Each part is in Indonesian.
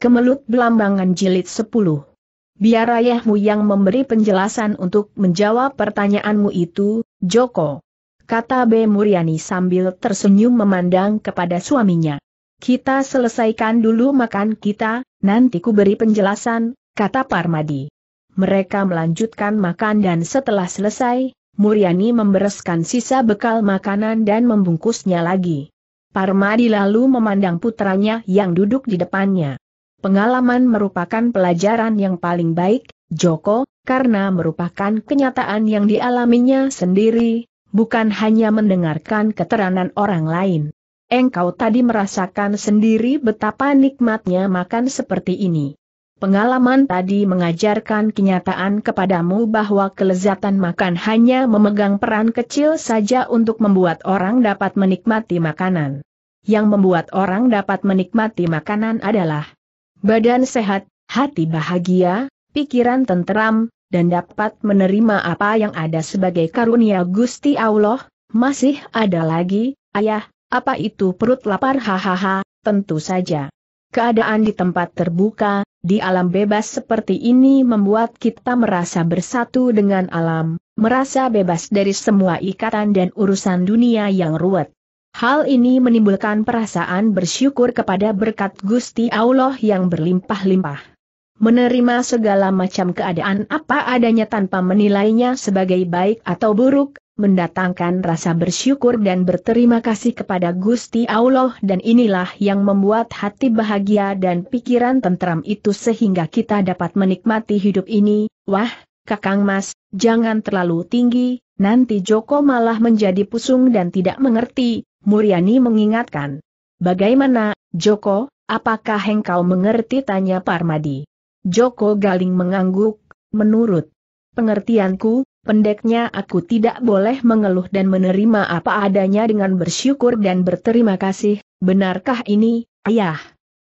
Kemelut Belambangan Jilid 10 Biar ayahmu yang memberi penjelasan untuk menjawab pertanyaanmu itu, Joko. Kata B. Muriani sambil tersenyum memandang kepada suaminya. Kita selesaikan dulu makan kita, nanti ku beri penjelasan, kata Parmadi. Mereka melanjutkan makan dan setelah selesai, Muriani membereskan sisa bekal makanan dan membungkusnya lagi. Parmadi lalu memandang putranya yang duduk di depannya. Pengalaman merupakan pelajaran yang paling baik, Joko, karena merupakan kenyataan yang dialaminya sendiri, bukan hanya mendengarkan keterangan orang lain. Engkau tadi merasakan sendiri betapa nikmatnya makan seperti ini. Pengalaman tadi mengajarkan kenyataan kepadamu bahwa kelezatan makan hanya memegang peran kecil saja untuk membuat orang dapat menikmati makanan. Yang membuat orang dapat menikmati makanan adalah Badan sehat, hati bahagia, pikiran tenteram, dan dapat menerima apa yang ada sebagai karunia Gusti Allah, masih ada lagi, ayah, apa itu perut lapar hahaha, tentu saja. Keadaan di tempat terbuka, di alam bebas seperti ini membuat kita merasa bersatu dengan alam, merasa bebas dari semua ikatan dan urusan dunia yang ruwet. Hal ini menimbulkan perasaan bersyukur kepada berkat Gusti Allah yang berlimpah-limpah menerima segala macam keadaan apa adanya tanpa menilainya sebagai baik atau buruk, mendatangkan rasa bersyukur dan berterima kasih kepada Gusti Allah dan inilah yang membuat hati bahagia dan pikiran tentram itu sehingga kita dapat menikmati hidup ini, wah, Kakang Mas, jangan terlalu tinggi, Nanti Joko malah menjadi pusing dan tidak mengerti, Muriani mengingatkan. Bagaimana, Joko, apakah engkau mengerti tanya Parmadi? Joko Galing mengangguk, menurut pengertianku, pendeknya aku tidak boleh mengeluh dan menerima apa adanya dengan bersyukur dan berterima kasih, benarkah ini, ayah?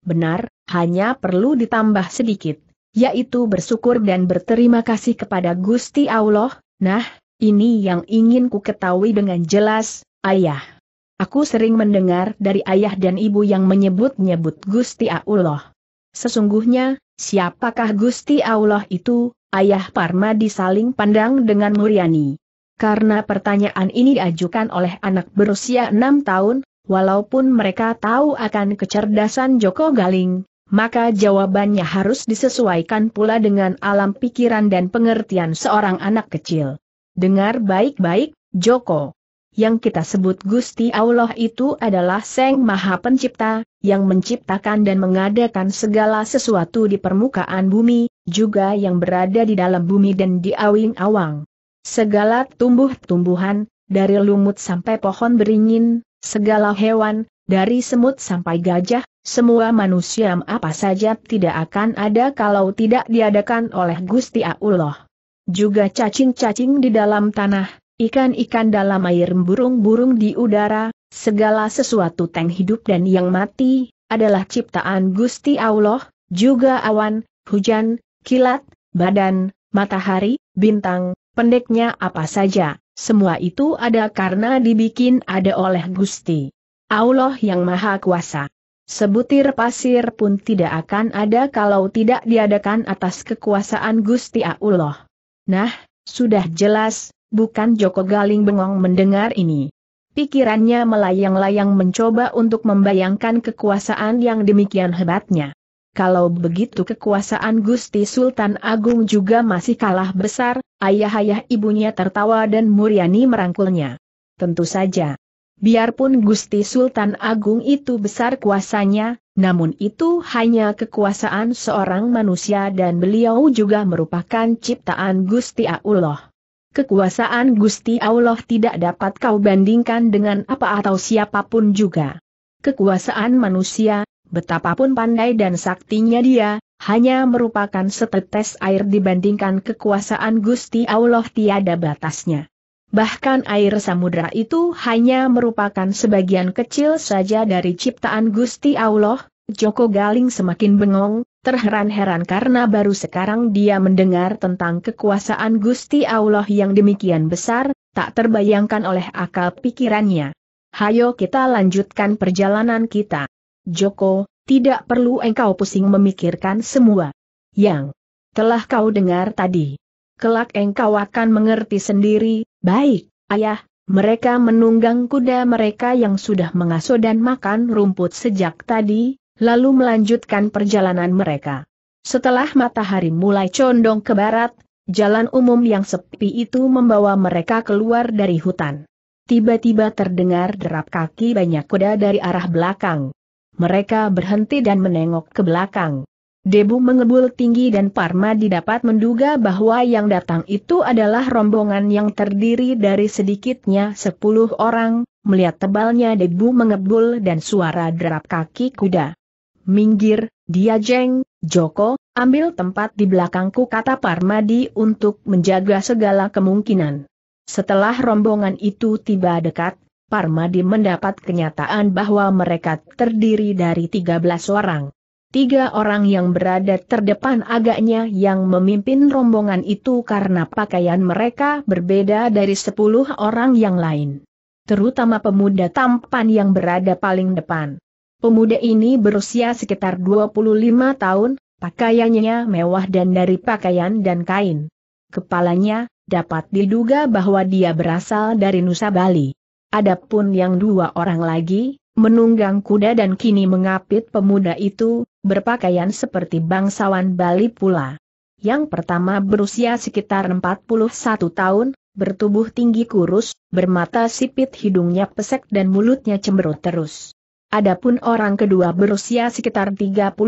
Benar, hanya perlu ditambah sedikit, yaitu bersyukur dan berterima kasih kepada Gusti Allah, nah, ini yang ingin ku ketahui dengan jelas, ayah. Aku sering mendengar dari ayah dan ibu yang menyebut-nyebut Gusti Allah. Sesungguhnya, siapakah Gusti Allah itu, ayah Parma disaling pandang dengan Muriani. Karena pertanyaan ini diajukan oleh anak berusia enam tahun, walaupun mereka tahu akan kecerdasan Joko Galing, maka jawabannya harus disesuaikan pula dengan alam pikiran dan pengertian seorang anak kecil. Dengar baik-baik, Joko. Yang kita sebut Gusti Allah itu adalah Seng Maha Pencipta, yang menciptakan dan mengadakan segala sesuatu di permukaan bumi, juga yang berada di dalam bumi dan di awing-awang. Segala tumbuh-tumbuhan, dari lumut sampai pohon beringin, segala hewan, dari semut sampai gajah, semua manusia apa saja tidak akan ada kalau tidak diadakan oleh Gusti Allah juga cacing-cacing di dalam tanah, ikan-ikan dalam air burung-burung di udara, segala sesuatu yang hidup dan yang mati, adalah ciptaan Gusti Allah, juga awan, hujan, kilat, badan, matahari, bintang, pendeknya apa saja, semua itu ada karena dibikin ada oleh Gusti. Allah yang Maha Kuasa. Sebutir pasir pun tidak akan ada kalau tidak diadakan atas kekuasaan Gusti Allah. Nah, sudah jelas, bukan Joko Galing bengong mendengar ini. Pikirannya melayang-layang mencoba untuk membayangkan kekuasaan yang demikian hebatnya. Kalau begitu kekuasaan Gusti Sultan Agung juga masih kalah besar, ayah-ayah ibunya tertawa dan Muriani merangkulnya. Tentu saja. Biarpun Gusti Sultan Agung itu besar kuasanya, namun itu hanya kekuasaan seorang manusia dan beliau juga merupakan ciptaan Gusti Allah. Kekuasaan Gusti Allah tidak dapat kau bandingkan dengan apa atau siapapun juga. Kekuasaan manusia, betapapun pandai dan saktinya dia, hanya merupakan setetes air dibandingkan kekuasaan Gusti Allah tiada batasnya. Bahkan air samudra itu hanya merupakan sebagian kecil saja dari ciptaan Gusti Allah, Joko Galing semakin bengong, terheran-heran karena baru sekarang dia mendengar tentang kekuasaan Gusti Allah yang demikian besar, tak terbayangkan oleh akal pikirannya. Hayo kita lanjutkan perjalanan kita. Joko, tidak perlu engkau pusing memikirkan semua yang telah kau dengar tadi. Kelak engkau akan mengerti sendiri, Baik, ayah, mereka menunggang kuda mereka yang sudah mengasuh dan makan rumput sejak tadi, lalu melanjutkan perjalanan mereka. Setelah matahari mulai condong ke barat, jalan umum yang sepi itu membawa mereka keluar dari hutan. Tiba-tiba terdengar derap kaki banyak kuda dari arah belakang. Mereka berhenti dan menengok ke belakang. Debu mengebul tinggi dan Parma dapat menduga bahwa yang datang itu adalah rombongan yang terdiri dari sedikitnya sepuluh orang, melihat tebalnya debu mengebul dan suara derap kaki kuda. Minggir, dia jeng, Joko, ambil tempat di belakangku kata Parmadi untuk menjaga segala kemungkinan. Setelah rombongan itu tiba dekat, Parmadi mendapat kenyataan bahwa mereka terdiri dari 13 orang. Tiga orang yang berada terdepan agaknya yang memimpin rombongan itu karena pakaian mereka berbeda dari sepuluh orang yang lain. Terutama pemuda tampan yang berada paling depan. Pemuda ini berusia sekitar 25 tahun, pakaiannya mewah dan dari pakaian dan kain. Kepalanya, dapat diduga bahwa dia berasal dari Nusa Bali. Adapun yang dua orang lagi, menunggang kuda dan kini mengapit pemuda itu, berpakaian seperti bangsawan Bali pula. Yang pertama berusia sekitar 41 tahun, bertubuh tinggi kurus, bermata sipit hidungnya pesek dan mulutnya cemberut terus. Adapun orang kedua berusia sekitar 36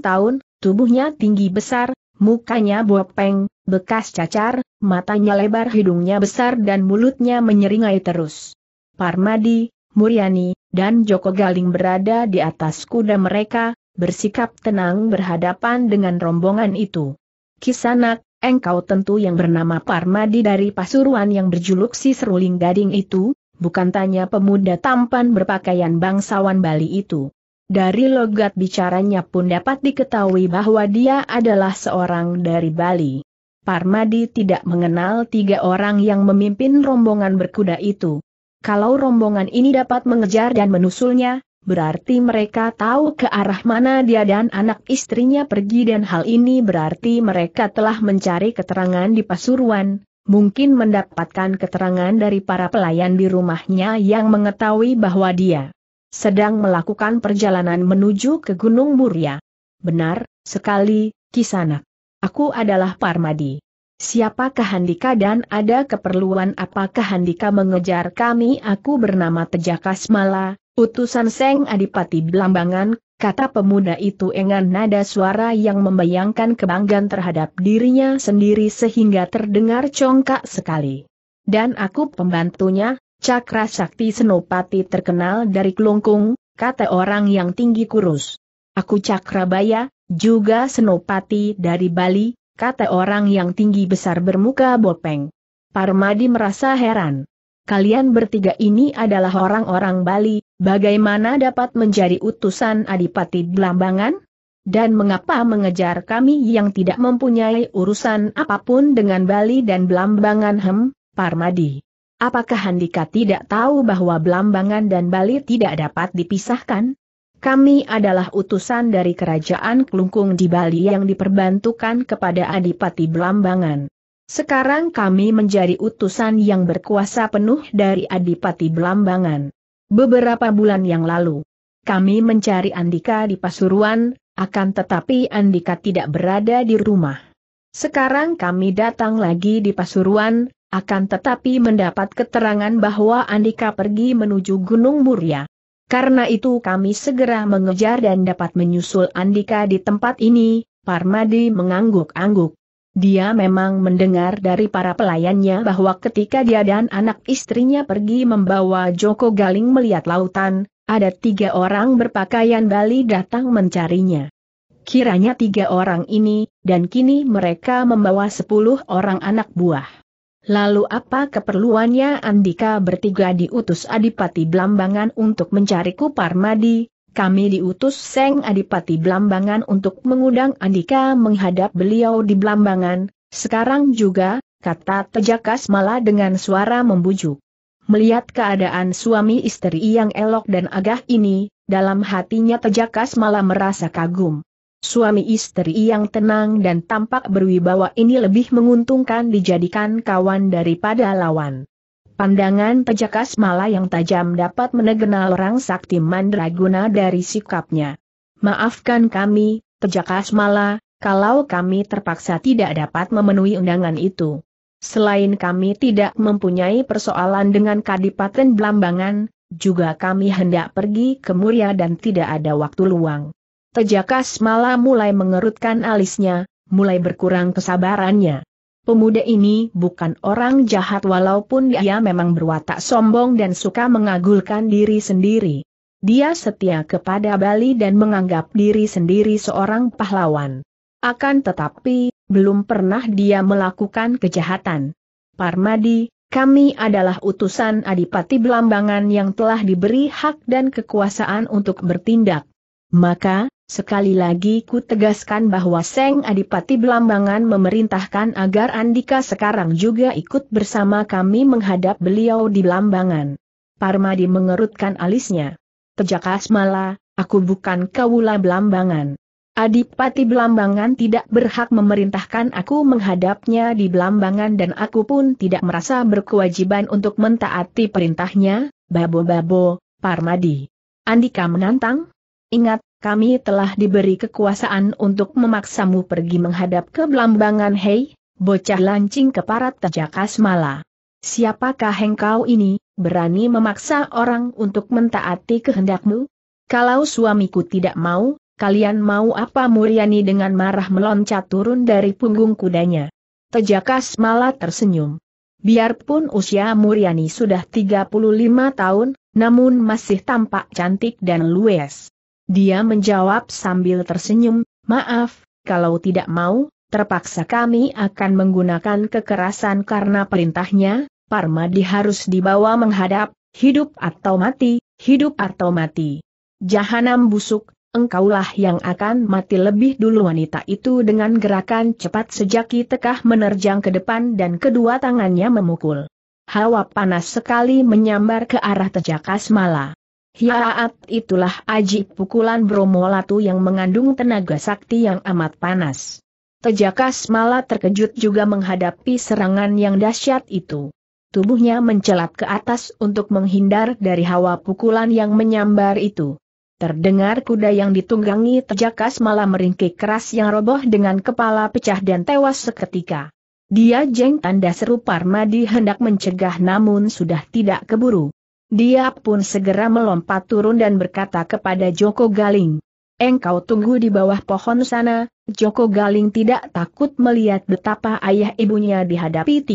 tahun, tubuhnya tinggi besar, mukanya bopeng, bekas cacar, matanya lebar hidungnya besar dan mulutnya menyeringai terus. Parmadi, Muryani, dan Joko Galing berada di atas kuda mereka, bersikap tenang berhadapan dengan rombongan itu. Kisanak, engkau tentu yang bernama Parmadi dari Pasuruan yang berjuluk si seruling gading itu, bukan tanya pemuda tampan berpakaian bangsawan Bali itu. Dari logat bicaranya pun dapat diketahui bahwa dia adalah seorang dari Bali. Parmadi tidak mengenal tiga orang yang memimpin rombongan berkuda itu. Kalau rombongan ini dapat mengejar dan menusulnya, berarti mereka tahu ke arah mana dia dan anak istrinya pergi dan hal ini berarti mereka telah mencari keterangan di Pasuruan, mungkin mendapatkan keterangan dari para pelayan di rumahnya yang mengetahui bahwa dia sedang melakukan perjalanan menuju ke Gunung Muria. Benar, sekali, Kisanak. Aku adalah Parmadi. Siapakah Handika dan ada keperluan apakah Handika mengejar kami? Aku bernama Tejakas Mala, utusan Seng Adipati Belambangan, kata pemuda itu dengan nada suara yang membayangkan kebanggaan terhadap dirinya sendiri sehingga terdengar congkak sekali. Dan aku pembantunya, Cakra Sakti Senopati terkenal dari Kelungkung, kata orang yang tinggi kurus. Aku Cakrabaya, juga Senopati dari Bali, kata orang yang tinggi besar bermuka bopeng. Parmadi merasa heran. Kalian bertiga ini adalah orang-orang Bali, bagaimana dapat menjadi utusan Adipati Blambangan? Dan mengapa mengejar kami yang tidak mempunyai urusan apapun dengan Bali dan Blambangan hem, Parmadi? Apakah Handika tidak tahu bahwa Blambangan dan Bali tidak dapat dipisahkan? Kami adalah utusan dari kerajaan Kelungkung di Bali yang diperbantukan kepada Adipati Belambangan. Sekarang kami menjadi utusan yang berkuasa penuh dari Adipati Belambangan. Beberapa bulan yang lalu, kami mencari Andika di Pasuruan, akan tetapi Andika tidak berada di rumah. Sekarang kami datang lagi di Pasuruan, akan tetapi mendapat keterangan bahwa Andika pergi menuju Gunung Muria. Karena itu kami segera mengejar dan dapat menyusul Andika di tempat ini, Parmadi mengangguk-angguk. Dia memang mendengar dari para pelayannya bahwa ketika dia dan anak istrinya pergi membawa Joko Galing melihat lautan, ada tiga orang berpakaian Bali datang mencarinya. Kiranya tiga orang ini, dan kini mereka membawa sepuluh orang anak buah. Lalu apa keperluannya Andika bertiga diutus Adipati Blambangan untuk mencari Kuparmadi? kami diutus Seng Adipati Blambangan untuk mengundang Andika menghadap beliau di Blambangan, sekarang juga, kata Tejakas malah dengan suara membujuk. Melihat keadaan suami istri yang elok dan agah ini, dalam hatinya Tejakas malah merasa kagum. Suami istri yang tenang dan tampak berwibawa ini lebih menguntungkan dijadikan kawan daripada lawan. Pandangan tejakas mala yang tajam dapat menegenal orang sakti mandraguna dari sikapnya. Maafkan kami, tejakas mala, kalau kami terpaksa tidak dapat memenuhi undangan itu. Selain kami tidak mempunyai persoalan dengan Kadipaten Blambangan, juga kami hendak pergi ke Muria dan tidak ada waktu luang. Tejakas malah mulai mengerutkan alisnya, mulai berkurang kesabarannya. Pemuda ini bukan orang jahat walaupun dia memang berwatak sombong dan suka mengagulkan diri sendiri. Dia setia kepada Bali dan menganggap diri sendiri seorang pahlawan. Akan tetapi, belum pernah dia melakukan kejahatan. Parmadi, kami adalah utusan Adipati Belambangan yang telah diberi hak dan kekuasaan untuk bertindak. Maka, Sekali lagi ku tegaskan bahwa Seng Adipati Belambangan memerintahkan agar Andika sekarang juga ikut bersama kami menghadap beliau di Belambangan. Parmadi mengerutkan alisnya. Tejak Asmala, aku bukan kawula Belambangan. Adipati Belambangan tidak berhak memerintahkan aku menghadapnya di Belambangan dan aku pun tidak merasa berkewajiban untuk mentaati perintahnya, babo-babo, Parmadi. Andika menantang? Ingat, kami telah diberi kekuasaan untuk memaksamu pergi menghadap ke Belambangan Hei, bocah lancing keparat terjaka semala. Siapakah engkau ini, berani memaksa orang untuk mentaati kehendakmu? Kalau suamiku tidak mau, kalian mau apa Muriani dengan marah meloncat turun dari punggung kudanya. Tejakas Mala tersenyum. Biarpun usia Muriani sudah 35 tahun, namun masih tampak cantik dan lues. Dia menjawab sambil tersenyum, maaf, kalau tidak mau, terpaksa kami akan menggunakan kekerasan karena perintahnya, Parmadi harus dibawa menghadap, hidup atau mati, hidup atau mati. Jahanam busuk, engkaulah yang akan mati lebih dulu wanita itu dengan gerakan cepat sejaki tekah menerjang ke depan dan kedua tangannya memukul. Hawa panas sekali menyambar ke arah tejakas malah. Hiaat itulah aji pukulan Bromo Latu yang mengandung tenaga sakti yang amat panas. Tejakas malah terkejut juga menghadapi serangan yang dahsyat itu. Tubuhnya mencelat ke atas untuk menghindar dari hawa pukulan yang menyambar itu. Terdengar kuda yang ditunggangi Tejakas malah meringkik keras yang roboh dengan kepala pecah dan tewas seketika. Dia jeng tanda seru Parmadi hendak mencegah namun sudah tidak keburu. Dia pun segera melompat turun dan berkata kepada Joko Galing. Engkau tunggu di bawah pohon sana, Joko Galing tidak takut melihat betapa ayah ibunya dihadapi 13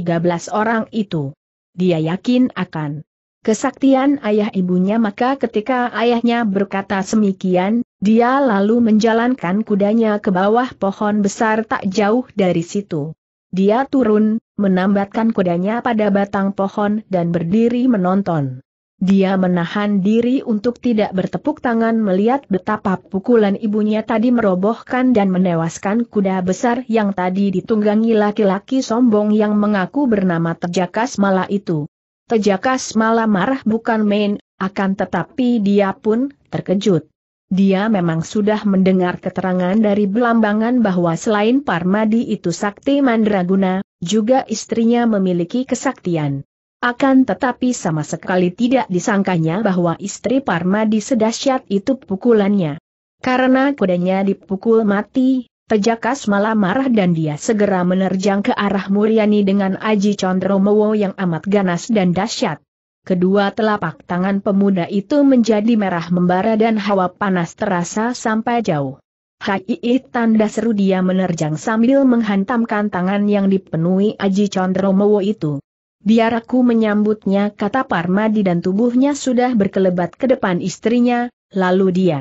orang itu. Dia yakin akan kesaktian ayah ibunya maka ketika ayahnya berkata semikian, dia lalu menjalankan kudanya ke bawah pohon besar tak jauh dari situ. Dia turun, menambatkan kudanya pada batang pohon dan berdiri menonton. Dia menahan diri untuk tidak bertepuk tangan melihat betapa pukulan ibunya tadi merobohkan dan menewaskan kuda besar yang tadi ditunggangi laki-laki sombong yang mengaku bernama Tejakas Mala itu. Tejakas Mala marah bukan main, akan tetapi dia pun terkejut. Dia memang sudah mendengar keterangan dari Belambangan bahwa selain Parmadi itu sakti mandraguna, juga istrinya memiliki kesaktian. Akan tetapi sama sekali tidak disangkanya bahwa istri Parma di sedasyat itu pukulannya. Karena kudanya dipukul mati, Pejakas malah marah dan dia segera menerjang ke arah Muryani dengan Aji Condromowo yang amat ganas dan dahsyat. Kedua telapak tangan pemuda itu menjadi merah membara dan hawa panas terasa sampai jauh. Hai tanda seru dia menerjang sambil menghantamkan tangan yang dipenuhi Aji Condromowo itu. Biar aku menyambutnya kata Parmadi dan tubuhnya sudah berkelebat ke depan istrinya, lalu dia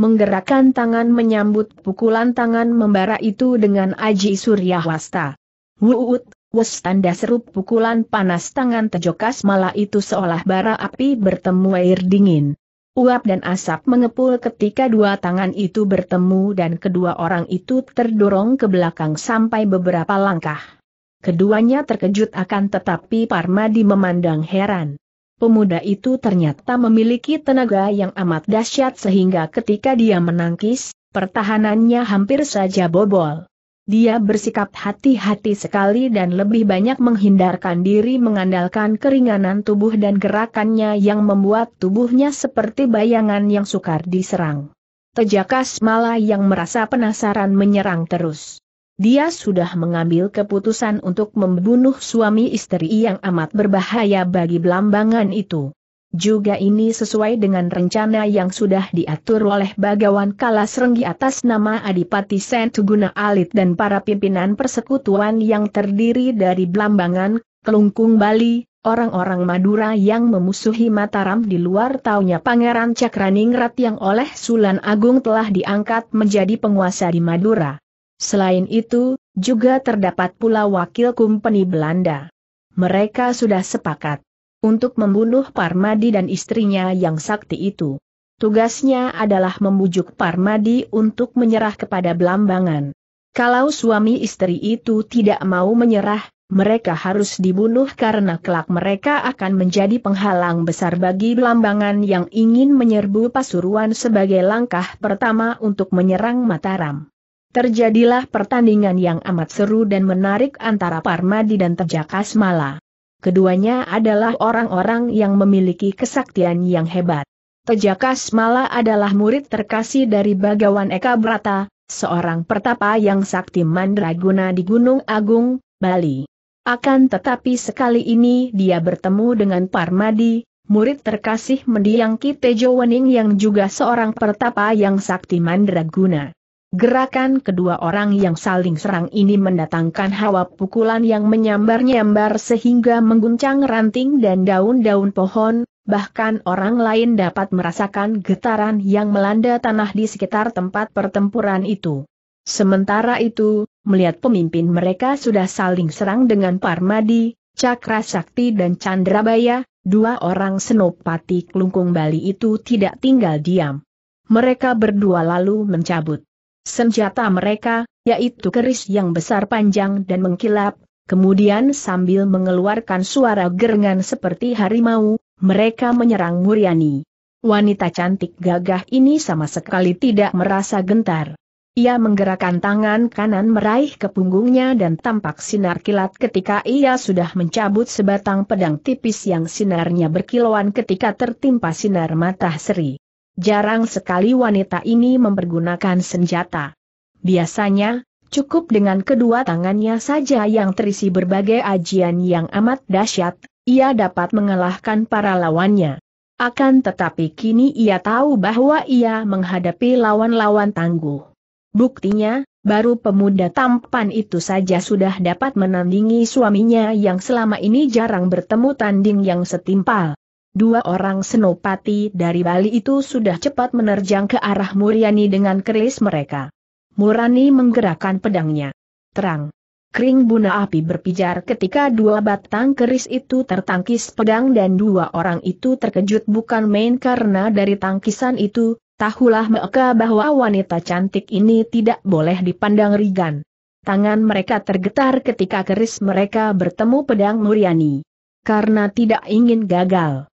menggerakkan tangan menyambut pukulan tangan membara itu dengan Aji Suryawasta. Wuut, wus tanda serup pukulan panas tangan tejokas malah itu seolah bara api bertemu air dingin. Uap dan asap mengepul ketika dua tangan itu bertemu dan kedua orang itu terdorong ke belakang sampai beberapa langkah. Keduanya terkejut akan tetapi Parmadi memandang heran. Pemuda itu ternyata memiliki tenaga yang amat dahsyat sehingga ketika dia menangkis, pertahanannya hampir saja bobol. Dia bersikap hati-hati sekali dan lebih banyak menghindarkan diri mengandalkan keringanan tubuh dan gerakannya yang membuat tubuhnya seperti bayangan yang sukar diserang. Tejakas malah yang merasa penasaran menyerang terus. Dia sudah mengambil keputusan untuk membunuh suami istri yang amat berbahaya bagi belambangan itu. Juga ini sesuai dengan rencana yang sudah diatur oleh Bagawan Kalas Renggi atas nama Adipati Sentuguna Alit dan para pimpinan persekutuan yang terdiri dari Blambangan, Kelungkung Bali, orang-orang Madura yang memusuhi Mataram di luar taunya Pangeran Cakraningrat yang oleh Sulan Agung telah diangkat menjadi penguasa di Madura. Selain itu, juga terdapat pula wakil kumpeni Belanda. Mereka sudah sepakat untuk membunuh Parmadi dan istrinya yang sakti itu. Tugasnya adalah membujuk Parmadi untuk menyerah kepada Belambangan. Kalau suami istri itu tidak mau menyerah, mereka harus dibunuh karena kelak mereka akan menjadi penghalang besar bagi Belambangan yang ingin menyerbu Pasuruan sebagai langkah pertama untuk menyerang Mataram. Terjadilah pertandingan yang amat seru dan menarik antara Parmadi dan Tejaka Mala. Keduanya adalah orang-orang yang memiliki kesaktian yang hebat. Tejaka Mala adalah murid terkasih dari Bagawan Eka Brata, seorang pertapa yang sakti mandraguna di Gunung Agung, Bali. Akan tetapi sekali ini dia bertemu dengan Parmadi, murid terkasih mendiang Kitejo Wening yang juga seorang pertapa yang sakti mandraguna. Gerakan kedua orang yang saling serang ini mendatangkan hawa pukulan yang menyambar-nyambar sehingga mengguncang ranting dan daun-daun pohon, bahkan orang lain dapat merasakan getaran yang melanda tanah di sekitar tempat pertempuran itu. Sementara itu, melihat pemimpin mereka sudah saling serang dengan Parmadi, Cakra Sakti dan Chandrabaya, dua orang senopati Klungkung Bali itu tidak tinggal diam. Mereka berdua lalu mencabut Senjata mereka, yaitu keris yang besar panjang dan mengkilap, kemudian sambil mengeluarkan suara gerengan seperti harimau, mereka menyerang Muriani. Wanita cantik gagah ini sama sekali tidak merasa gentar. Ia menggerakkan tangan kanan meraih ke punggungnya dan tampak sinar kilat ketika ia sudah mencabut sebatang pedang tipis yang sinarnya berkilauan ketika tertimpa sinar matahari. Jarang sekali wanita ini mempergunakan senjata. Biasanya, cukup dengan kedua tangannya saja yang terisi berbagai ajian yang amat dahsyat, ia dapat mengalahkan para lawannya. Akan tetapi kini ia tahu bahwa ia menghadapi lawan-lawan tangguh. Buktinya, baru pemuda tampan itu saja sudah dapat menandingi suaminya yang selama ini jarang bertemu tanding yang setimpal. Dua orang senopati dari Bali itu sudah cepat menerjang ke arah Muriani dengan keris mereka. Murani menggerakkan pedangnya. Terang. Kering buna api berpijar ketika dua batang keris itu tertangkis pedang dan dua orang itu terkejut bukan main karena dari tangkisan itu, tahulah mereka bahwa wanita cantik ini tidak boleh dipandang rigan. Tangan mereka tergetar ketika keris mereka bertemu pedang Muriani. Karena tidak ingin gagal,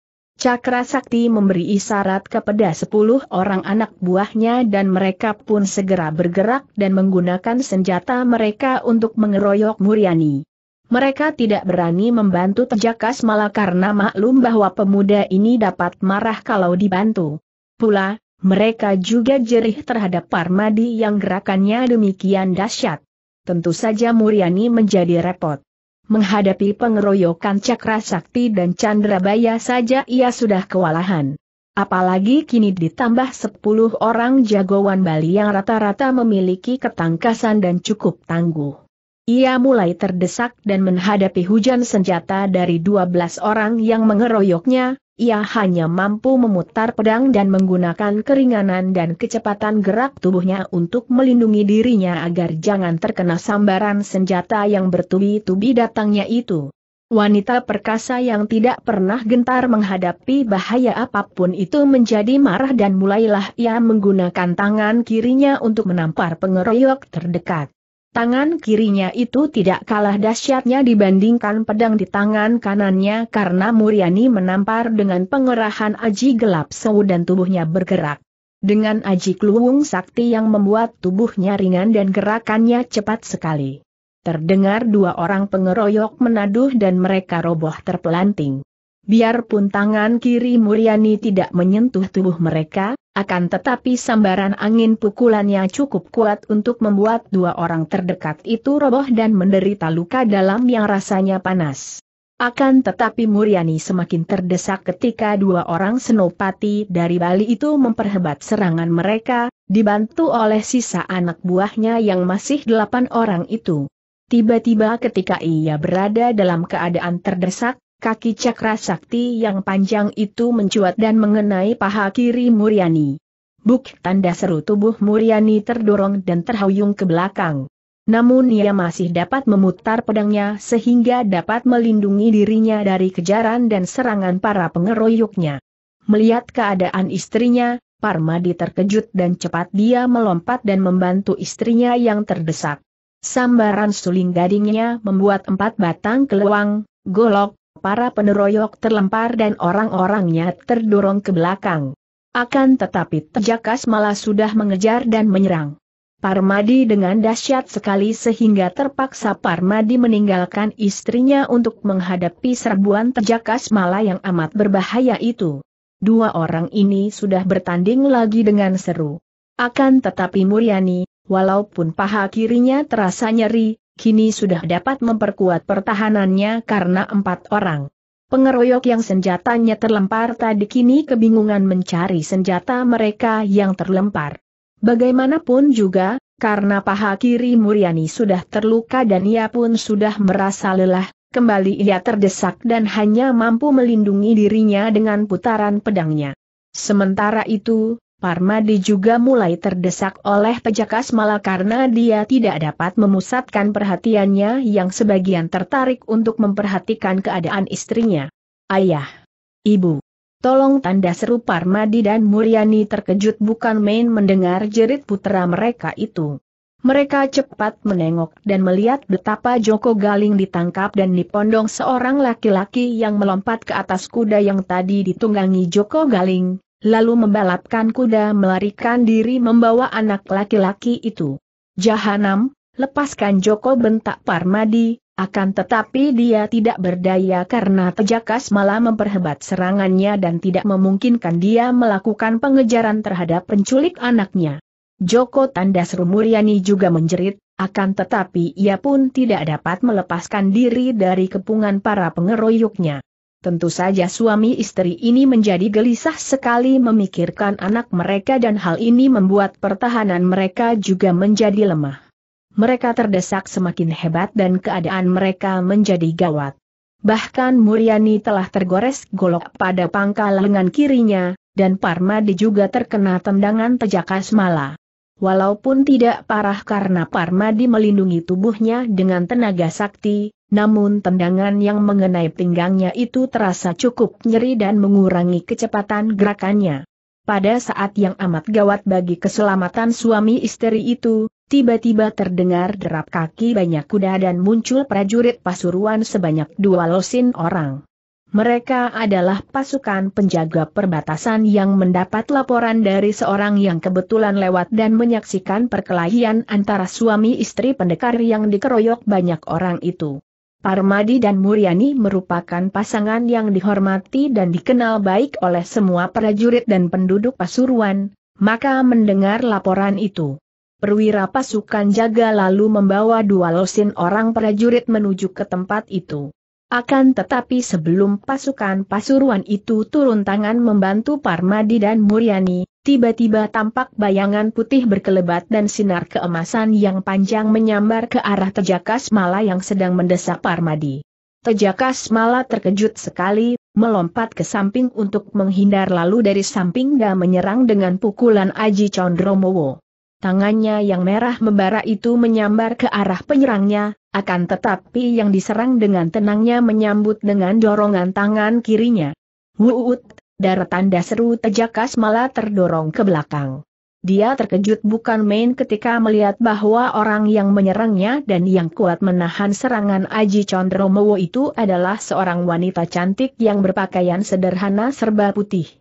Cakra Sakti memberi isyarat kepada sepuluh orang anak buahnya dan mereka pun segera bergerak dan menggunakan senjata mereka untuk mengeroyok Muriani. Mereka tidak berani membantu Tejakas malah karena maklum bahwa pemuda ini dapat marah kalau dibantu. Pula, mereka juga jerih terhadap Parmadi yang gerakannya demikian dahsyat. Tentu saja Muriani menjadi repot. Menghadapi pengeroyokan cakra sakti dan Chandrabaya saja ia sudah kewalahan. Apalagi kini ditambah 10 orang jagoan Bali yang rata-rata memiliki ketangkasan dan cukup tangguh. Ia mulai terdesak dan menghadapi hujan senjata dari 12 orang yang mengeroyoknya, ia hanya mampu memutar pedang dan menggunakan keringanan dan kecepatan gerak tubuhnya untuk melindungi dirinya agar jangan terkena sambaran senjata yang bertubi-tubi datangnya itu. Wanita perkasa yang tidak pernah gentar menghadapi bahaya apapun itu menjadi marah dan mulailah ia menggunakan tangan kirinya untuk menampar pengeroyok terdekat. Tangan kirinya itu tidak kalah dahsyatnya dibandingkan pedang di tangan kanannya karena Muriani menampar dengan pengerahan aji gelap sewu dan tubuhnya bergerak. Dengan aji keluung sakti yang membuat tubuhnya ringan dan gerakannya cepat sekali. Terdengar dua orang pengeroyok menaduh dan mereka roboh terpelanting. Biarpun tangan kiri Muriani tidak menyentuh tubuh mereka, akan tetapi sambaran angin pukulannya cukup kuat untuk membuat dua orang terdekat itu roboh dan menderita luka dalam yang rasanya panas. Akan tetapi Muryani semakin terdesak ketika dua orang senopati dari Bali itu memperhebat serangan mereka, dibantu oleh sisa anak buahnya yang masih delapan orang itu. Tiba-tiba ketika ia berada dalam keadaan terdesak, Kaki cakra sakti yang panjang itu mencuat dan mengenai paha kiri Muriani. Buk tanda seru tubuh Muriani terdorong dan terhuyung ke belakang. Namun ia masih dapat memutar pedangnya sehingga dapat melindungi dirinya dari kejaran dan serangan para pengeroyoknya. Melihat keadaan istrinya, Parmadi terkejut dan cepat dia melompat dan membantu istrinya yang terdesak. Sambaran suling gadingnya membuat empat batang keluang, golok, Para peneroyok terlempar dan orang-orangnya terdorong ke belakang. Akan tetapi Tejakas malah sudah mengejar dan menyerang. Parmadi dengan dahsyat sekali sehingga terpaksa Parmadi meninggalkan istrinya untuk menghadapi serbuan Tejakas malah yang amat berbahaya itu. Dua orang ini sudah bertanding lagi dengan seru. Akan tetapi Muryani, walaupun paha kirinya terasa nyeri, kini sudah dapat memperkuat pertahanannya karena empat orang. Pengeroyok yang senjatanya terlempar tadi kini kebingungan mencari senjata mereka yang terlempar. Bagaimanapun juga, karena paha kiri Muriani sudah terluka dan ia pun sudah merasa lelah, kembali ia terdesak dan hanya mampu melindungi dirinya dengan putaran pedangnya. Sementara itu, Parmadi juga mulai terdesak oleh pejakas malah karena dia tidak dapat memusatkan perhatiannya yang sebagian tertarik untuk memperhatikan keadaan istrinya. Ayah, ibu, tolong tanda seru Parmadi dan Muryani terkejut bukan main mendengar jerit putra mereka itu. Mereka cepat menengok dan melihat betapa Joko Galing ditangkap dan dipondong seorang laki-laki yang melompat ke atas kuda yang tadi ditunggangi Joko Galing, lalu membalapkan kuda melarikan diri membawa anak laki-laki itu. Jahanam, lepaskan Joko bentak Parmadi, akan tetapi dia tidak berdaya karena Tejakas malah memperhebat serangannya dan tidak memungkinkan dia melakukan pengejaran terhadap penculik anaknya. Joko Tandas Rumuryani juga menjerit, akan tetapi ia pun tidak dapat melepaskan diri dari kepungan para pengeroyoknya. Tentu saja suami istri ini menjadi gelisah sekali memikirkan anak mereka dan hal ini membuat pertahanan mereka juga menjadi lemah. Mereka terdesak semakin hebat dan keadaan mereka menjadi gawat. Bahkan Muriani telah tergores golok pada pangkal lengan kirinya, dan Parmadi juga terkena tendangan tejakas mala. Walaupun tidak parah karena Parmadi melindungi tubuhnya dengan tenaga sakti, namun tendangan yang mengenai pinggangnya itu terasa cukup nyeri dan mengurangi kecepatan gerakannya. Pada saat yang amat gawat bagi keselamatan suami istri itu, tiba-tiba terdengar derap kaki banyak kuda dan muncul prajurit pasuruan sebanyak dua losin orang. Mereka adalah pasukan penjaga perbatasan yang mendapat laporan dari seorang yang kebetulan lewat dan menyaksikan perkelahian antara suami istri pendekar yang dikeroyok banyak orang itu. Parmadi dan Muryani merupakan pasangan yang dihormati dan dikenal baik oleh semua prajurit dan penduduk Pasuruan, maka mendengar laporan itu. Perwira pasukan jaga lalu membawa dua losin orang prajurit menuju ke tempat itu. Akan tetapi sebelum pasukan Pasuruan itu turun tangan membantu Parmadi dan Muryani, tiba-tiba tampak bayangan putih berkelebat dan sinar keemasan yang panjang menyambar ke arah Tejakas Mala yang sedang mendesak Parmadi. Tejakas Mala terkejut sekali, melompat ke samping untuk menghindar lalu dari samping dan menyerang dengan pukulan Aji Chondromowo. Tangannya yang merah membara itu menyambar ke arah penyerangnya, akan tetapi yang diserang dengan tenangnya menyambut dengan dorongan tangan kirinya. Wuut, tanda seru, tejakas malah terdorong ke belakang. Dia terkejut bukan main ketika melihat bahwa orang yang menyerangnya dan yang kuat menahan serangan Aji Chondromowo itu adalah seorang wanita cantik yang berpakaian sederhana serba putih.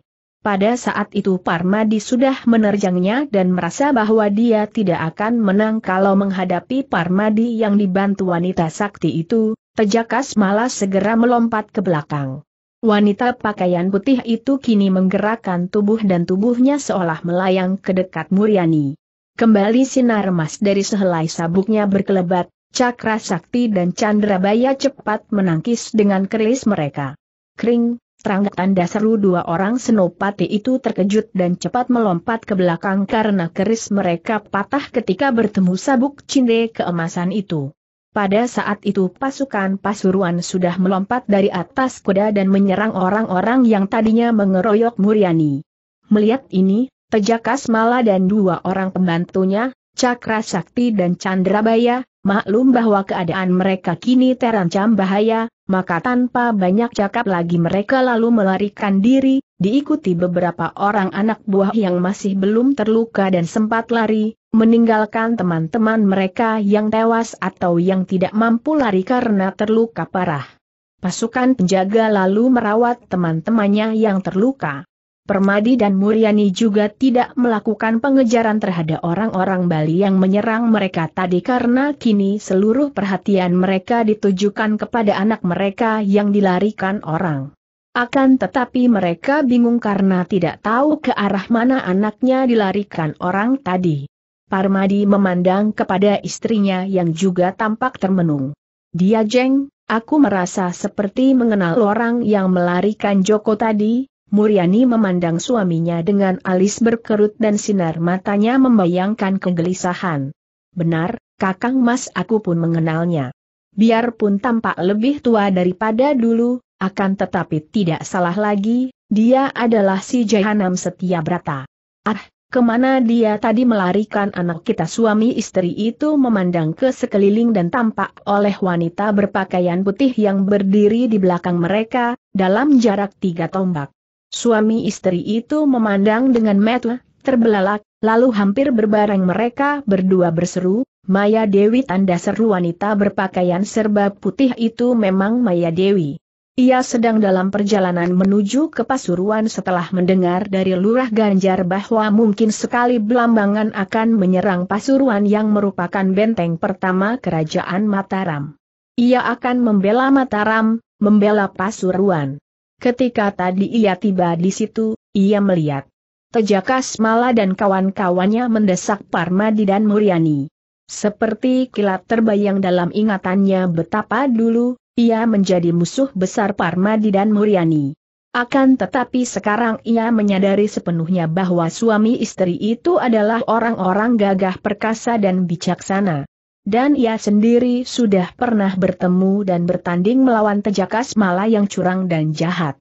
Pada saat itu Parmadi sudah menerjangnya dan merasa bahwa dia tidak akan menang kalau menghadapi Parmadi yang dibantu wanita sakti itu, Tejakas malah segera melompat ke belakang. Wanita pakaian putih itu kini menggerakkan tubuh dan tubuhnya seolah melayang ke dekat Muriani. Kembali sinar emas dari sehelai sabuknya berkelebat, cakra sakti dan Chandrabaya cepat menangkis dengan keris mereka. Kring, Perangkat tanda seru dua orang senopati itu terkejut dan cepat melompat ke belakang karena keris mereka patah ketika bertemu sabuk cinde keemasan itu. Pada saat itu pasukan Pasuruan sudah melompat dari atas kuda dan menyerang orang-orang yang tadinya mengeroyok Muryani. Melihat ini, Pejakas Mala dan dua orang pembantunya, Cakra Sakti dan Chandrabaya, maklum bahwa keadaan mereka kini terancam bahaya, maka tanpa banyak cakap lagi mereka lalu melarikan diri, diikuti beberapa orang anak buah yang masih belum terluka dan sempat lari, meninggalkan teman-teman mereka yang tewas atau yang tidak mampu lari karena terluka parah. Pasukan penjaga lalu merawat teman-temannya yang terluka. Permadi dan Muriani juga tidak melakukan pengejaran terhadap orang-orang Bali yang menyerang mereka tadi karena kini seluruh perhatian mereka ditujukan kepada anak mereka yang dilarikan orang. Akan tetapi mereka bingung karena tidak tahu ke arah mana anaknya dilarikan orang tadi. Parmadi memandang kepada istrinya yang juga tampak termenung. Dia jeng, aku merasa seperti mengenal orang yang melarikan Joko tadi, Muriani memandang suaminya dengan alis berkerut dan sinar matanya membayangkan kegelisahan. Benar, Kakang Mas aku pun mengenalnya. Biarpun tampak lebih tua daripada dulu, akan tetapi tidak salah lagi, dia adalah si Jahanam Setia Brata. Ah, kemana dia tadi melarikan anak kita suami istri itu memandang ke sekeliling dan tampak oleh wanita berpakaian putih yang berdiri di belakang mereka, dalam jarak tiga tombak. Suami istri itu memandang dengan metu, terbelalak, lalu hampir berbareng mereka berdua berseru, Maya Dewi tanda seru wanita berpakaian serba putih itu memang Maya Dewi. Ia sedang dalam perjalanan menuju ke Pasuruan setelah mendengar dari Lurah Ganjar bahwa mungkin sekali Belambangan akan menyerang Pasuruan yang merupakan benteng pertama Kerajaan Mataram. Ia akan membela Mataram, membela Pasuruan. Ketika tadi ia tiba di situ, ia melihat. Tejakas Mala dan kawan-kawannya mendesak Parmadi dan Muriani. Seperti kilat terbayang dalam ingatannya betapa dulu, ia menjadi musuh besar Parmadi dan Muriani. Akan tetapi sekarang ia menyadari sepenuhnya bahwa suami istri itu adalah orang-orang gagah perkasa dan bijaksana dan ia sendiri sudah pernah bertemu dan bertanding melawan tejakas mala yang curang dan jahat.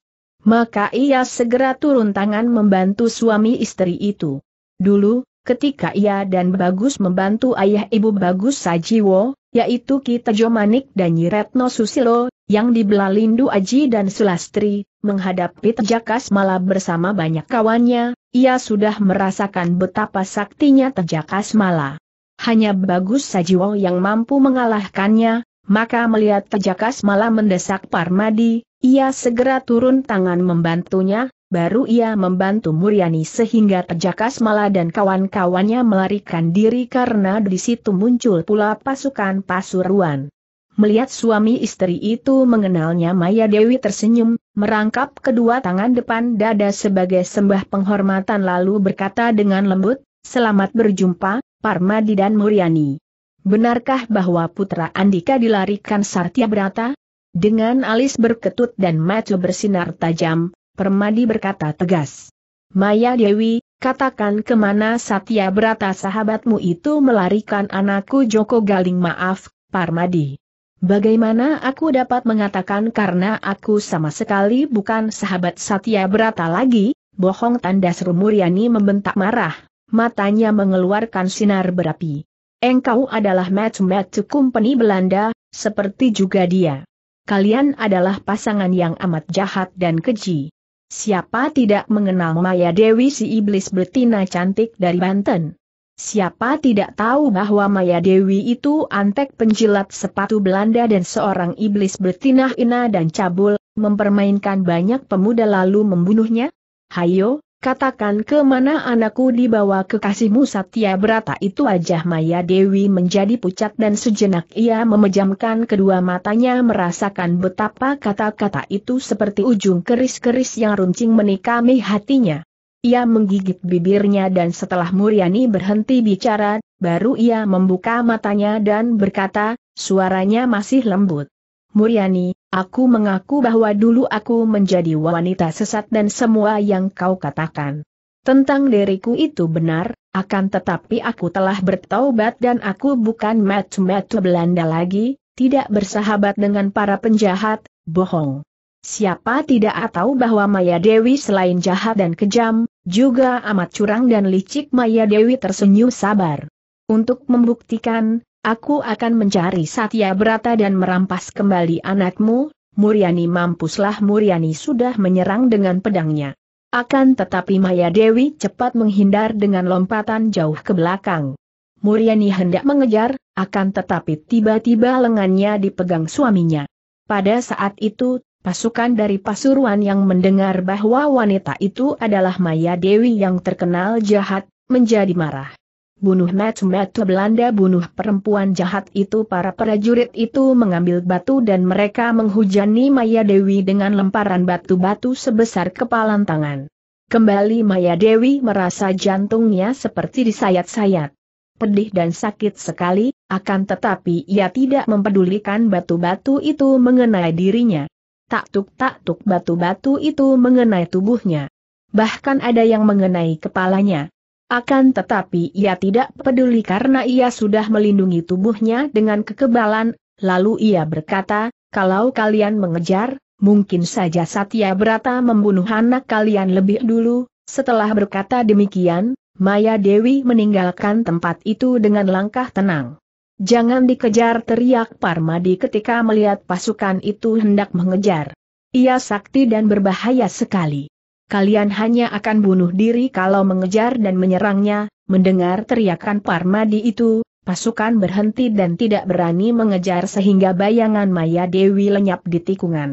Maka ia segera turun tangan membantu suami istri itu. Dulu, ketika ia dan Bagus membantu ayah ibu Bagus Sajiwo, yaitu Tejo Manik dan Retno Susilo, yang dibelah Lindu Aji dan Sulastri, menghadapi Tejakas Mala bersama banyak kawannya, ia sudah merasakan betapa saktinya Tejakas Mala hanya bagus Sajiwo yang mampu mengalahkannya, maka melihat Tejakas malah mendesak Parmadi, ia segera turun tangan membantunya, baru ia membantu Muryani sehingga Tejakas malah dan kawan-kawannya melarikan diri karena di situ muncul pula pasukan Pasuruan. Melihat suami istri itu mengenalnya Maya Dewi tersenyum, merangkap kedua tangan depan dada sebagai sembah penghormatan lalu berkata dengan lembut, Selamat berjumpa, Parmadi dan Muriani. Benarkah bahwa putra Andika dilarikan Sartia Brata? Dengan alis berketut dan mata bersinar tajam, Permadi berkata tegas. Maya Dewi, katakan kemana Satya Brata sahabatmu itu melarikan anakku Joko Galing maaf, Parmadi. Bagaimana aku dapat mengatakan karena aku sama sekali bukan sahabat Satya Brata lagi, bohong tanda seru Muriani membentak marah matanya mengeluarkan sinar berapi. Engkau adalah Match match Company Belanda, seperti juga dia. Kalian adalah pasangan yang amat jahat dan keji. Siapa tidak mengenal Maya Dewi si iblis betina cantik dari Banten? Siapa tidak tahu bahwa Maya Dewi itu antek penjilat sepatu Belanda dan seorang iblis betina Ina dan Cabul, mempermainkan banyak pemuda lalu membunuhnya? Hayo, Katakan ke mana anakku dibawa kekasihmu Satya Berata itu wajah Maya Dewi menjadi pucat dan sejenak ia memejamkan kedua matanya merasakan betapa kata-kata itu seperti ujung keris-keris yang runcing menikami hatinya. Ia menggigit bibirnya dan setelah Muryani berhenti bicara, baru ia membuka matanya dan berkata, suaranya masih lembut. Muryani, aku mengaku bahwa dulu aku menjadi wanita sesat dan semua yang kau katakan tentang diriku itu benar, akan tetapi aku telah bertaubat dan aku bukan metu-metu Belanda lagi, tidak bersahabat dengan para penjahat, bohong. Siapa tidak tahu bahwa Maya Dewi selain jahat dan kejam, juga amat curang dan licik Maya Dewi tersenyum sabar. Untuk membuktikan, Aku akan mencari Satya Brata dan merampas kembali anakmu, Muryani mampuslah Muryani sudah menyerang dengan pedangnya. Akan tetapi Maya Dewi cepat menghindar dengan lompatan jauh ke belakang. Muryani hendak mengejar, akan tetapi tiba-tiba lengannya dipegang suaminya. Pada saat itu, pasukan dari Pasuruan yang mendengar bahwa wanita itu adalah Maya Dewi yang terkenal jahat, menjadi marah bunuh metu-metu Belanda bunuh perempuan jahat itu para prajurit itu mengambil batu dan mereka menghujani Maya Dewi dengan lemparan batu-batu sebesar kepalan tangan. Kembali Maya Dewi merasa jantungnya seperti disayat-sayat. Pedih dan sakit sekali, akan tetapi ia tidak mempedulikan batu-batu itu mengenai dirinya. Tak tuk tak tuk batu-batu itu mengenai tubuhnya. Bahkan ada yang mengenai kepalanya. Akan tetapi ia tidak peduli karena ia sudah melindungi tubuhnya dengan kekebalan, lalu ia berkata, kalau kalian mengejar, mungkin saja Satya Berata membunuh anak kalian lebih dulu, setelah berkata demikian, Maya Dewi meninggalkan tempat itu dengan langkah tenang. Jangan dikejar teriak Parmadi ketika melihat pasukan itu hendak mengejar. Ia sakti dan berbahaya sekali kalian hanya akan bunuh diri kalau mengejar dan menyerangnya, mendengar teriakan Parmadi itu, pasukan berhenti dan tidak berani mengejar sehingga bayangan Maya Dewi lenyap di tikungan.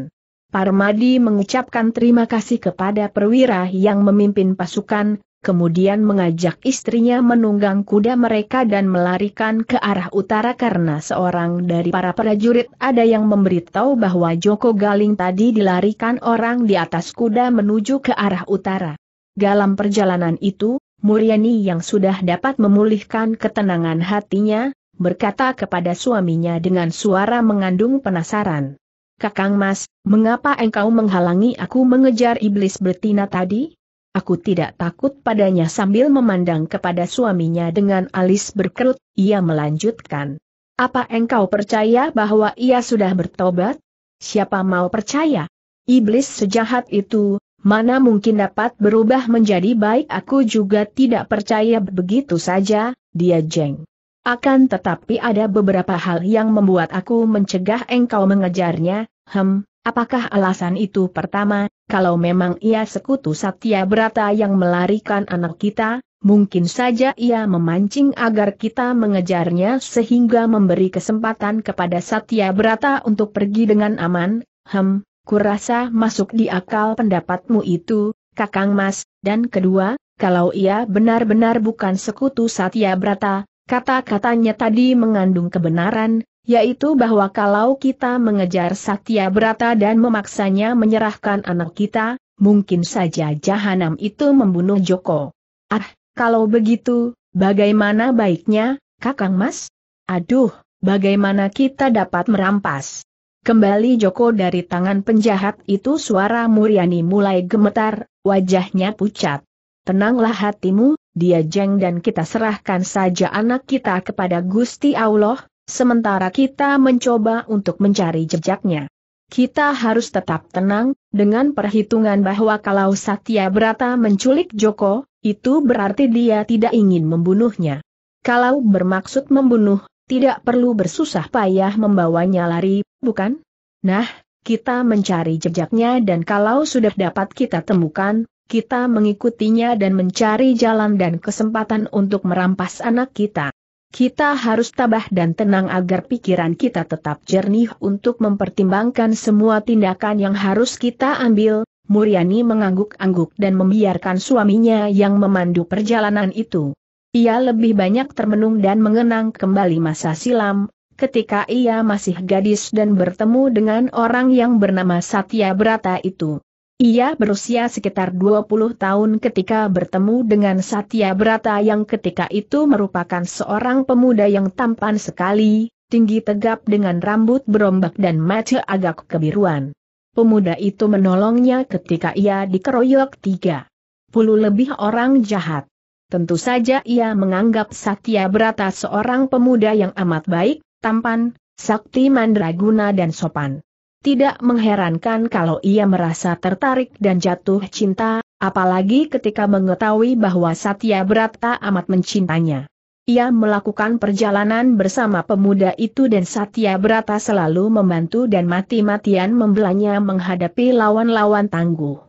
Parmadi mengucapkan terima kasih kepada perwira yang memimpin pasukan, kemudian mengajak istrinya menunggang kuda mereka dan melarikan ke arah utara karena seorang dari para prajurit ada yang memberitahu bahwa Joko Galing tadi dilarikan orang di atas kuda menuju ke arah utara. Dalam perjalanan itu, Muryani yang sudah dapat memulihkan ketenangan hatinya, berkata kepada suaminya dengan suara mengandung penasaran. Kakang Mas, mengapa engkau menghalangi aku mengejar iblis betina tadi? Aku tidak takut padanya sambil memandang kepada suaminya dengan alis berkerut, ia melanjutkan. Apa engkau percaya bahwa ia sudah bertobat? Siapa mau percaya? Iblis sejahat itu, mana mungkin dapat berubah menjadi baik aku juga tidak percaya begitu saja, dia jeng. Akan tetapi ada beberapa hal yang membuat aku mencegah engkau mengejarnya, hem, Apakah alasan itu pertama, kalau memang ia sekutu Satya Brata yang melarikan anak kita, mungkin saja ia memancing agar kita mengejarnya sehingga memberi kesempatan kepada Satya Brata untuk pergi dengan aman, hem, kurasa masuk di akal pendapatmu itu, Kakang Mas, dan kedua, kalau ia benar-benar bukan sekutu Satya Brata, kata-katanya tadi mengandung kebenaran, yaitu bahwa kalau kita mengejar Satya Brata dan memaksanya menyerahkan anak kita, mungkin saja jahanam itu membunuh Joko. Ah, kalau begitu, bagaimana baiknya, Kakang Mas? Aduh, bagaimana kita dapat merampas? Kembali Joko dari tangan penjahat itu suara Muriani mulai gemetar, wajahnya pucat. Tenanglah hatimu, dia jeng dan kita serahkan saja anak kita kepada Gusti Allah, sementara kita mencoba untuk mencari jejaknya. Kita harus tetap tenang, dengan perhitungan bahwa kalau Satya Brata menculik Joko, itu berarti dia tidak ingin membunuhnya. Kalau bermaksud membunuh, tidak perlu bersusah payah membawanya lari, bukan? Nah, kita mencari jejaknya dan kalau sudah dapat kita temukan, kita mengikutinya dan mencari jalan dan kesempatan untuk merampas anak kita. Kita harus tabah dan tenang agar pikiran kita tetap jernih untuk mempertimbangkan semua tindakan yang harus kita ambil. Muriani mengangguk-angguk dan membiarkan suaminya yang memandu perjalanan itu. Ia lebih banyak termenung dan mengenang kembali masa silam, ketika ia masih gadis dan bertemu dengan orang yang bernama Satya Brata itu. Ia berusia sekitar 20 tahun ketika bertemu dengan Satya Brata yang ketika itu merupakan seorang pemuda yang tampan sekali, tinggi tegap dengan rambut berombak dan mata agak kebiruan. Pemuda itu menolongnya ketika ia dikeroyok tiga puluh lebih orang jahat. Tentu saja ia menganggap Satya Brata seorang pemuda yang amat baik, tampan, sakti mandraguna dan sopan. Tidak mengherankan kalau ia merasa tertarik dan jatuh cinta, apalagi ketika mengetahui bahwa Satya Brata amat mencintainya. Ia melakukan perjalanan bersama pemuda itu dan Satya Brata selalu membantu dan mati-matian membelanya menghadapi lawan-lawan tangguh.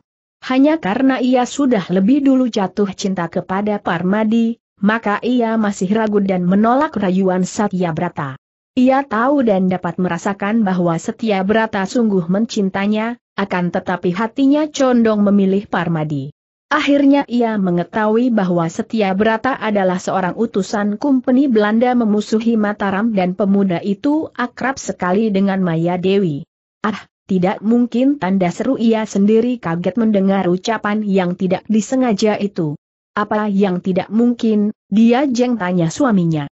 Hanya karena ia sudah lebih dulu jatuh cinta kepada Parmadi, maka ia masih ragu dan menolak rayuan Satya Brata. Ia tahu dan dapat merasakan bahwa Setia Berata sungguh mencintanya, akan tetapi hatinya condong memilih Parmadi. Akhirnya ia mengetahui bahwa Setia Berata adalah seorang utusan kumpeni Belanda memusuhi Mataram dan pemuda itu akrab sekali dengan Maya Dewi. Ah, tidak mungkin tanda seru ia sendiri kaget mendengar ucapan yang tidak disengaja itu. Apa yang tidak mungkin, dia jeng tanya suaminya.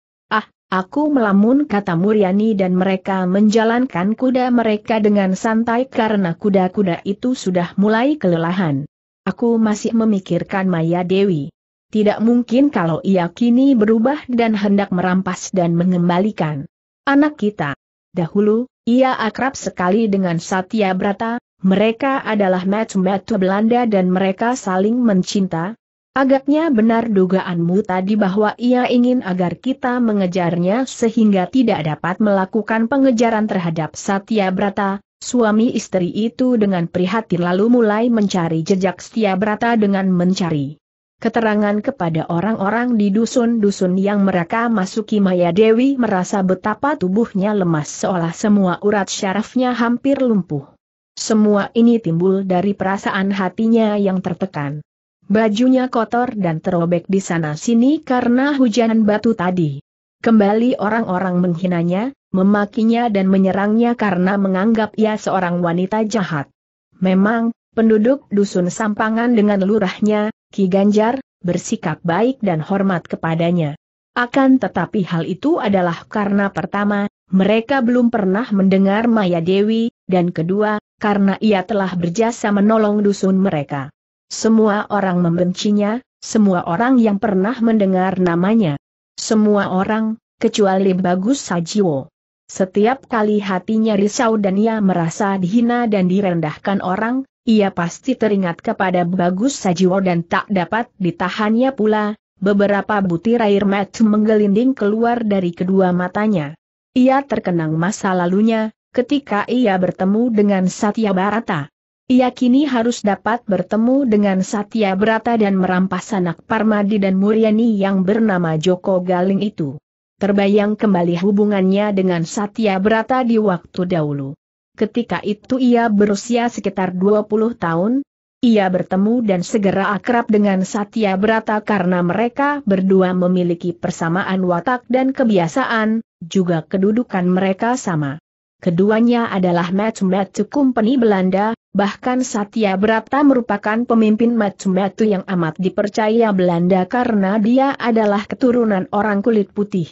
Aku melamun kata Muryani dan mereka menjalankan kuda mereka dengan santai karena kuda-kuda itu sudah mulai kelelahan. Aku masih memikirkan Maya Dewi. Tidak mungkin kalau ia kini berubah dan hendak merampas dan mengembalikan anak kita. Dahulu, ia akrab sekali dengan Satya Brata, mereka adalah match-match Belanda dan mereka saling mencinta, Agaknya benar dugaanmu tadi bahwa ia ingin agar kita mengejarnya sehingga tidak dapat melakukan pengejaran terhadap Satya Brata, suami istri itu dengan prihatin lalu mulai mencari jejak Satya Brata dengan mencari keterangan kepada orang-orang di dusun-dusun yang mereka masuki Maya Dewi merasa betapa tubuhnya lemas seolah semua urat syarafnya hampir lumpuh. Semua ini timbul dari perasaan hatinya yang tertekan. Bajunya kotor dan terobek di sana-sini karena hujanan batu tadi. Kembali orang-orang menghinanya, memakinya dan menyerangnya karena menganggap ia seorang wanita jahat. Memang, penduduk dusun Sampangan dengan lurahnya, Ki Ganjar, bersikap baik dan hormat kepadanya. Akan tetapi hal itu adalah karena pertama, mereka belum pernah mendengar Maya Dewi, dan kedua, karena ia telah berjasa menolong dusun mereka. Semua orang membencinya, semua orang yang pernah mendengar namanya. Semua orang, kecuali Bagus Sajiwo. Setiap kali hatinya risau dan ia merasa dihina dan direndahkan orang, ia pasti teringat kepada Bagus Sajiwo dan tak dapat ditahannya pula, beberapa butir air mata menggelinding keluar dari kedua matanya. Ia terkenang masa lalunya, ketika ia bertemu dengan Satya Barata. Ia kini harus dapat bertemu dengan Satya Brata dan merampas anak Parmadi dan Muryani yang bernama Joko Galing itu. Terbayang kembali hubungannya dengan Satya Brata di waktu dahulu. Ketika itu ia berusia sekitar 20 tahun, ia bertemu dan segera akrab dengan Satya Brata karena mereka berdua memiliki persamaan watak dan kebiasaan, juga kedudukan mereka sama. Keduanya adalah match-match company Belanda, Bahkan Satya Brata merupakan pemimpin Matsumetu yang amat dipercaya Belanda karena dia adalah keturunan orang kulit putih.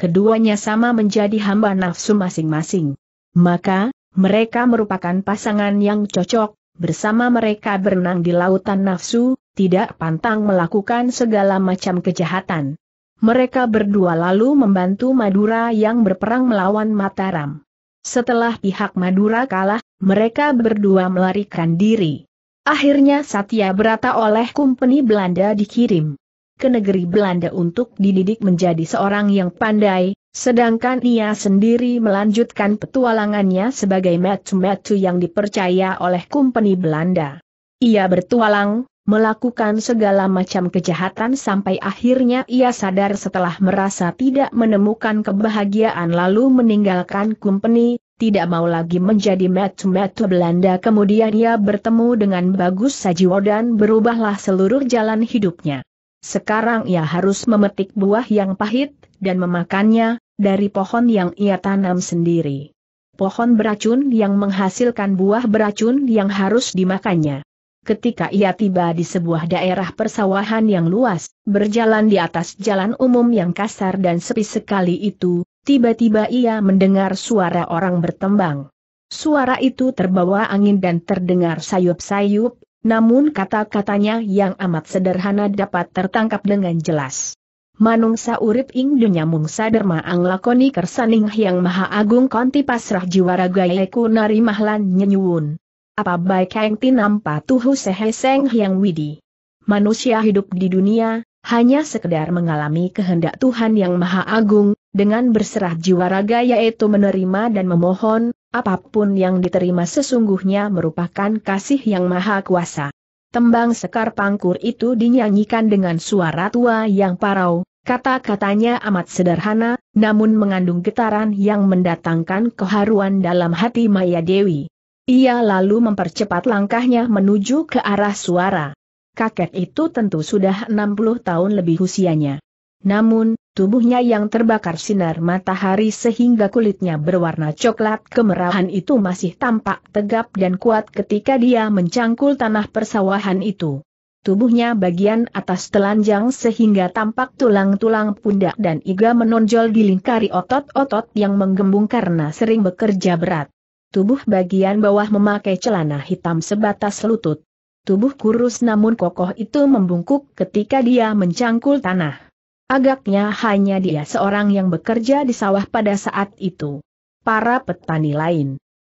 Keduanya sama menjadi hamba nafsu masing-masing. Maka, mereka merupakan pasangan yang cocok, bersama mereka berenang di lautan nafsu, tidak pantang melakukan segala macam kejahatan. Mereka berdua lalu membantu Madura yang berperang melawan Mataram. Setelah pihak Madura kalah, mereka berdua melarikan diri. Akhirnya Satya Brata oleh company Belanda dikirim ke negeri Belanda untuk dididik menjadi seorang yang pandai, sedangkan ia sendiri melanjutkan petualangannya sebagai metu-metu yang dipercaya oleh company Belanda. Ia bertualang, melakukan segala macam kejahatan sampai akhirnya ia sadar setelah merasa tidak menemukan kebahagiaan lalu meninggalkan company, tidak mau lagi menjadi metu-metu Belanda. Kemudian ia bertemu dengan Bagus Sajiwo dan berubahlah seluruh jalan hidupnya. Sekarang ia harus memetik buah yang pahit, dan memakannya, dari pohon yang ia tanam sendiri. Pohon beracun yang menghasilkan buah beracun yang harus dimakannya. Ketika ia tiba di sebuah daerah persawahan yang luas, berjalan di atas jalan umum yang kasar dan sepi sekali itu, tiba-tiba ia mendengar suara orang bertembang. Suara itu terbawa angin dan terdengar sayup-sayup, namun kata-katanya yang amat sederhana dapat tertangkap dengan jelas. Manungsa urip ing dunya mungsa derma ang lakoni kersaning yang maha agung konti pasrah jiwara gayeku nari mahlan nyenyuun. Apa baik yang tinampa tuhu seheseng yang widi. Manusia hidup di dunia, hanya sekedar mengalami kehendak Tuhan yang maha agung, dengan berserah jiwa raga yaitu menerima dan memohon, apapun yang diterima sesungguhnya merupakan kasih yang maha kuasa. Tembang sekar pangkur itu dinyanyikan dengan suara tua yang parau, kata-katanya amat sederhana, namun mengandung getaran yang mendatangkan keharuan dalam hati Maya Dewi. Ia lalu mempercepat langkahnya menuju ke arah suara. Kakek itu tentu sudah 60 tahun lebih usianya. Namun, tubuhnya yang terbakar sinar matahari sehingga kulitnya berwarna coklat kemerahan itu masih tampak tegap dan kuat ketika dia mencangkul tanah persawahan itu. Tubuhnya bagian atas telanjang sehingga tampak tulang-tulang pundak dan iga menonjol dilingkari otot-otot yang menggembung karena sering bekerja berat. Tubuh bagian bawah memakai celana hitam sebatas lutut. Tubuh kurus namun kokoh itu membungkuk ketika dia mencangkul tanah. Agaknya hanya dia seorang yang bekerja di sawah pada saat itu. Para petani lain.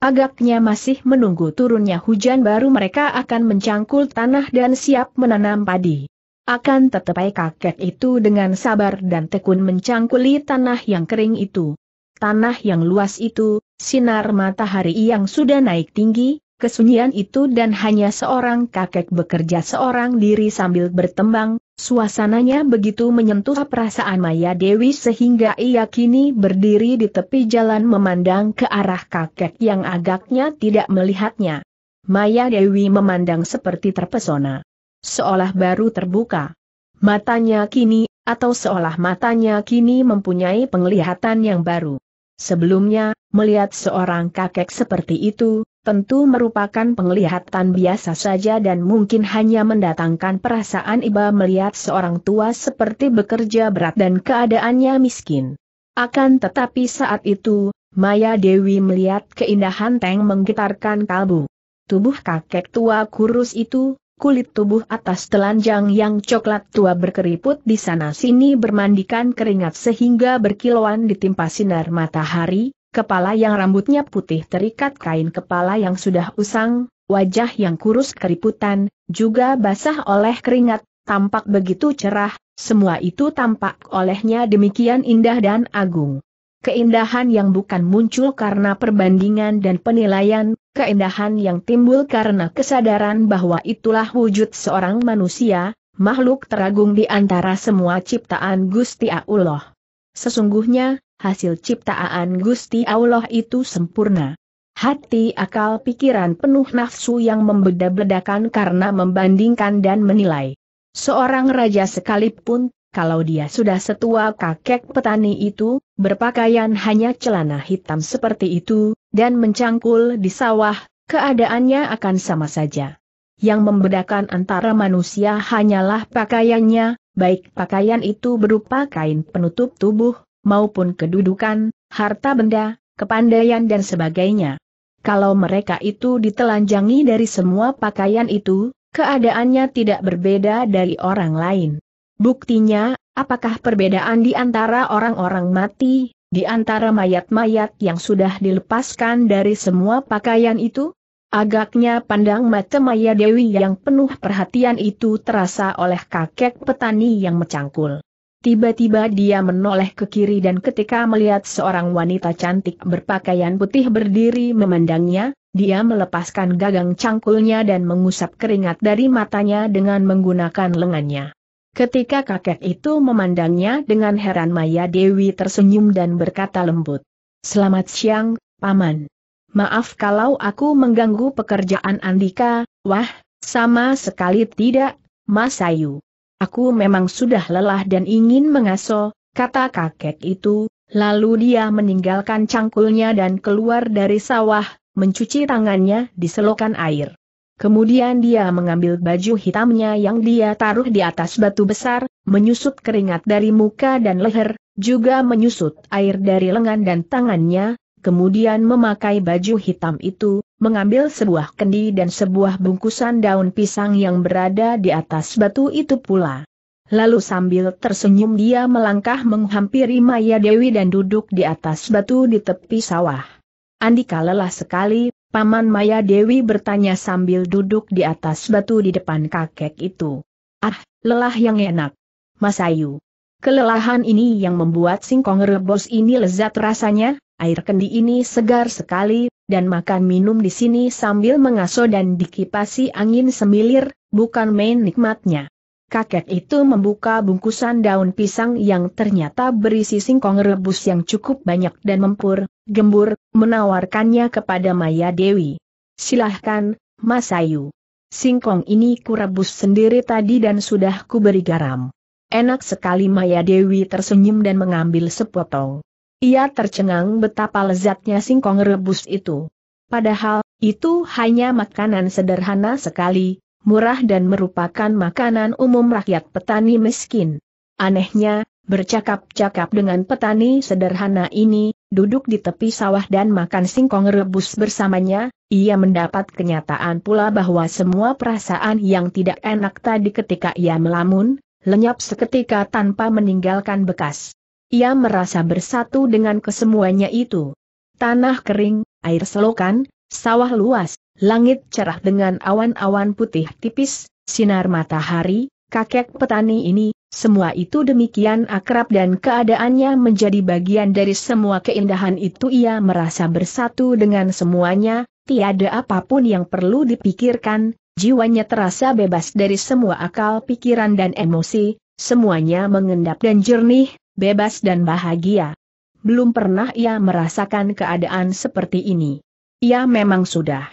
Agaknya masih menunggu turunnya hujan baru mereka akan mencangkul tanah dan siap menanam padi. Akan tetapi kakek itu dengan sabar dan tekun mencangkuli tanah yang kering itu. Tanah yang luas itu, sinar matahari yang sudah naik tinggi, kesunyian itu dan hanya seorang kakek bekerja seorang diri sambil bertembang, suasananya begitu menyentuh perasaan Maya Dewi sehingga ia kini berdiri di tepi jalan memandang ke arah kakek yang agaknya tidak melihatnya. Maya Dewi memandang seperti terpesona. Seolah baru terbuka. Matanya kini, atau seolah matanya kini mempunyai penglihatan yang baru. Sebelumnya, melihat seorang kakek seperti itu, tentu merupakan penglihatan biasa saja dan mungkin hanya mendatangkan perasaan iba melihat seorang tua seperti bekerja berat dan keadaannya miskin. Akan tetapi saat itu, Maya Dewi melihat keindahan Teng menggetarkan kalbu. Tubuh kakek tua kurus itu, kulit tubuh atas telanjang yang coklat tua berkeriput di sana-sini bermandikan keringat sehingga berkilauan ditimpa sinar matahari, kepala yang rambutnya putih terikat kain kepala yang sudah usang, wajah yang kurus keriputan, juga basah oleh keringat, tampak begitu cerah, semua itu tampak olehnya demikian indah dan agung. Keindahan yang bukan muncul karena perbandingan dan penilaian, keindahan yang timbul karena kesadaran bahwa itulah wujud seorang manusia, makhluk teragung di antara semua ciptaan Gusti Allah. Sesungguhnya, hasil ciptaan Gusti Allah itu sempurna. Hati akal pikiran penuh nafsu yang membeda-bedakan karena membandingkan dan menilai. Seorang raja sekalipun, kalau dia sudah setua kakek petani itu, berpakaian hanya celana hitam seperti itu, dan mencangkul di sawah, keadaannya akan sama saja. Yang membedakan antara manusia hanyalah pakaiannya, baik pakaian itu berupa kain penutup tubuh, maupun kedudukan, harta benda, kepandaian dan sebagainya. Kalau mereka itu ditelanjangi dari semua pakaian itu, keadaannya tidak berbeda dari orang lain. Buktinya, apakah perbedaan di antara orang-orang mati, di antara mayat-mayat yang sudah dilepaskan dari semua pakaian itu? Agaknya pandang mata Maya Dewi yang penuh perhatian itu terasa oleh kakek petani yang mencangkul. Tiba-tiba dia menoleh ke kiri dan ketika melihat seorang wanita cantik berpakaian putih berdiri memandangnya, dia melepaskan gagang cangkulnya dan mengusap keringat dari matanya dengan menggunakan lengannya. Ketika kakek itu memandangnya dengan heran Maya Dewi tersenyum dan berkata lembut. Selamat siang, Paman. Maaf kalau aku mengganggu pekerjaan Andika, wah, sama sekali tidak, Mas Ayu. Aku memang sudah lelah dan ingin mengaso, kata kakek itu, lalu dia meninggalkan cangkulnya dan keluar dari sawah, mencuci tangannya di selokan air. Kemudian dia mengambil baju hitamnya yang dia taruh di atas batu besar, menyusut keringat dari muka dan leher, juga menyusut air dari lengan dan tangannya, kemudian memakai baju hitam itu, mengambil sebuah kendi dan sebuah bungkusan daun pisang yang berada di atas batu itu pula. Lalu sambil tersenyum dia melangkah menghampiri Maya Dewi dan duduk di atas batu di tepi sawah. Andika lelah sekali, Paman Maya Dewi bertanya sambil duduk di atas batu di depan kakek itu. Ah, lelah yang enak. Mas Ayu. Kelelahan ini yang membuat singkong rebos ini lezat rasanya, air kendi ini segar sekali, dan makan minum di sini sambil mengaso dan dikipasi angin semilir, bukan main nikmatnya. Kakek itu membuka bungkusan daun pisang yang ternyata berisi singkong rebus yang cukup banyak dan mempur, gembur, menawarkannya kepada Maya Dewi. Silahkan, Mas Ayu. Singkong ini kurebus sendiri tadi dan sudah kuberi garam. Enak sekali Maya Dewi tersenyum dan mengambil sepotong. Ia tercengang betapa lezatnya singkong rebus itu. Padahal, itu hanya makanan sederhana sekali, murah dan merupakan makanan umum rakyat petani miskin. Anehnya, bercakap-cakap dengan petani sederhana ini, duduk di tepi sawah dan makan singkong rebus bersamanya, ia mendapat kenyataan pula bahwa semua perasaan yang tidak enak tadi ketika ia melamun, lenyap seketika tanpa meninggalkan bekas. Ia merasa bersatu dengan kesemuanya itu. Tanah kering, air selokan, sawah luas, langit cerah dengan awan-awan putih tipis, sinar matahari, kakek petani ini, semua itu demikian akrab dan keadaannya menjadi bagian dari semua keindahan itu ia merasa bersatu dengan semuanya, tiada apapun yang perlu dipikirkan, jiwanya terasa bebas dari semua akal pikiran dan emosi, semuanya mengendap dan jernih, bebas dan bahagia. Belum pernah ia merasakan keadaan seperti ini. Ia memang sudah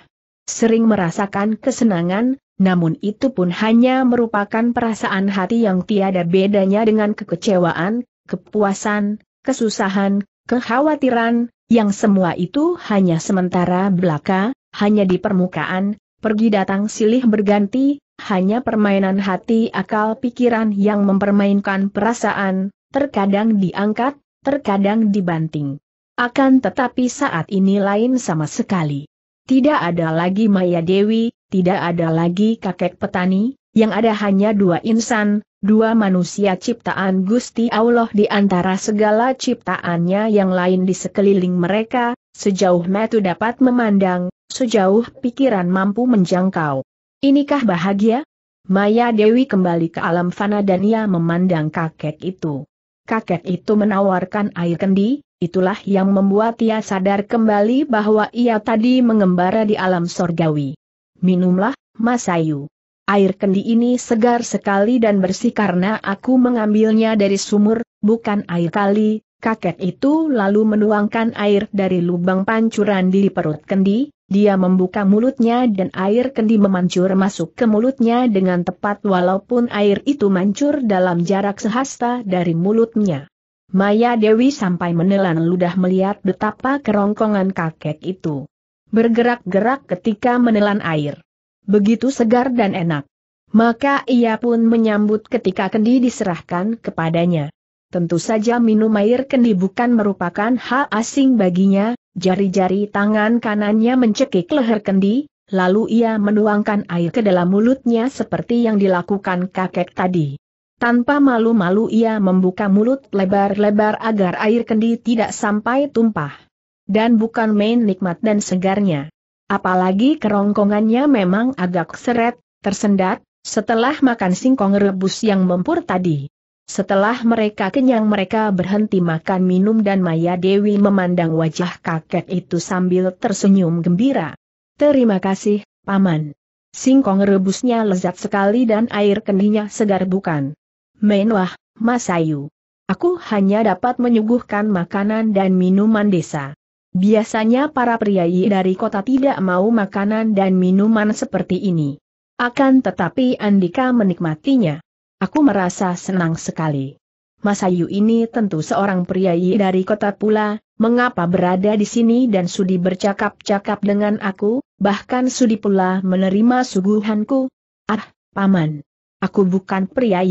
sering merasakan kesenangan, namun itu pun hanya merupakan perasaan hati yang tiada bedanya dengan kekecewaan, kepuasan, kesusahan, kekhawatiran, yang semua itu hanya sementara belaka, hanya di permukaan, pergi datang silih berganti, hanya permainan hati akal pikiran yang mempermainkan perasaan, terkadang diangkat, terkadang dibanting. Akan tetapi saat ini lain sama sekali. Tidak ada lagi Maya Dewi, tidak ada lagi kakek petani, yang ada hanya dua insan, dua manusia ciptaan Gusti Allah di antara segala ciptaannya yang lain di sekeliling mereka, sejauh metu dapat memandang, sejauh pikiran mampu menjangkau. Inikah bahagia? Maya Dewi kembali ke alam fana dan ia memandang kakek itu kakek itu menawarkan air kendi, itulah yang membuat ia sadar kembali bahwa ia tadi mengembara di alam sorgawi. Minumlah, Masayu. Air kendi ini segar sekali dan bersih karena aku mengambilnya dari sumur, bukan air kali, kakek itu lalu menuangkan air dari lubang pancuran di perut kendi, dia membuka mulutnya dan air kendi memancur masuk ke mulutnya dengan tepat walaupun air itu mancur dalam jarak sehasta dari mulutnya. Maya Dewi sampai menelan ludah melihat betapa kerongkongan kakek itu. Bergerak-gerak ketika menelan air. Begitu segar dan enak. Maka ia pun menyambut ketika kendi diserahkan kepadanya. Tentu saja minum air kendi bukan merupakan hal asing baginya, jari-jari tangan kanannya mencekik leher kendi, lalu ia menuangkan air ke dalam mulutnya seperti yang dilakukan kakek tadi. Tanpa malu-malu ia membuka mulut lebar-lebar agar air kendi tidak sampai tumpah. Dan bukan main nikmat dan segarnya. Apalagi kerongkongannya memang agak seret, tersendat, setelah makan singkong rebus yang mempur tadi. Setelah mereka kenyang mereka berhenti makan minum dan Maya Dewi memandang wajah kakek itu sambil tersenyum gembira. Terima kasih, Paman. Singkong rebusnya lezat sekali dan air kenihnya segar bukan? Menwah, Mas Ayu. Aku hanya dapat menyuguhkan makanan dan minuman desa. Biasanya para priayi dari kota tidak mau makanan dan minuman seperti ini. Akan tetapi Andika menikmatinya. Aku merasa senang sekali. Masayu ini tentu seorang pria dari kota pula, mengapa berada di sini dan sudi bercakap-cakap dengan aku, bahkan sudi pula menerima suguhanku? Ah, paman. Aku bukan pria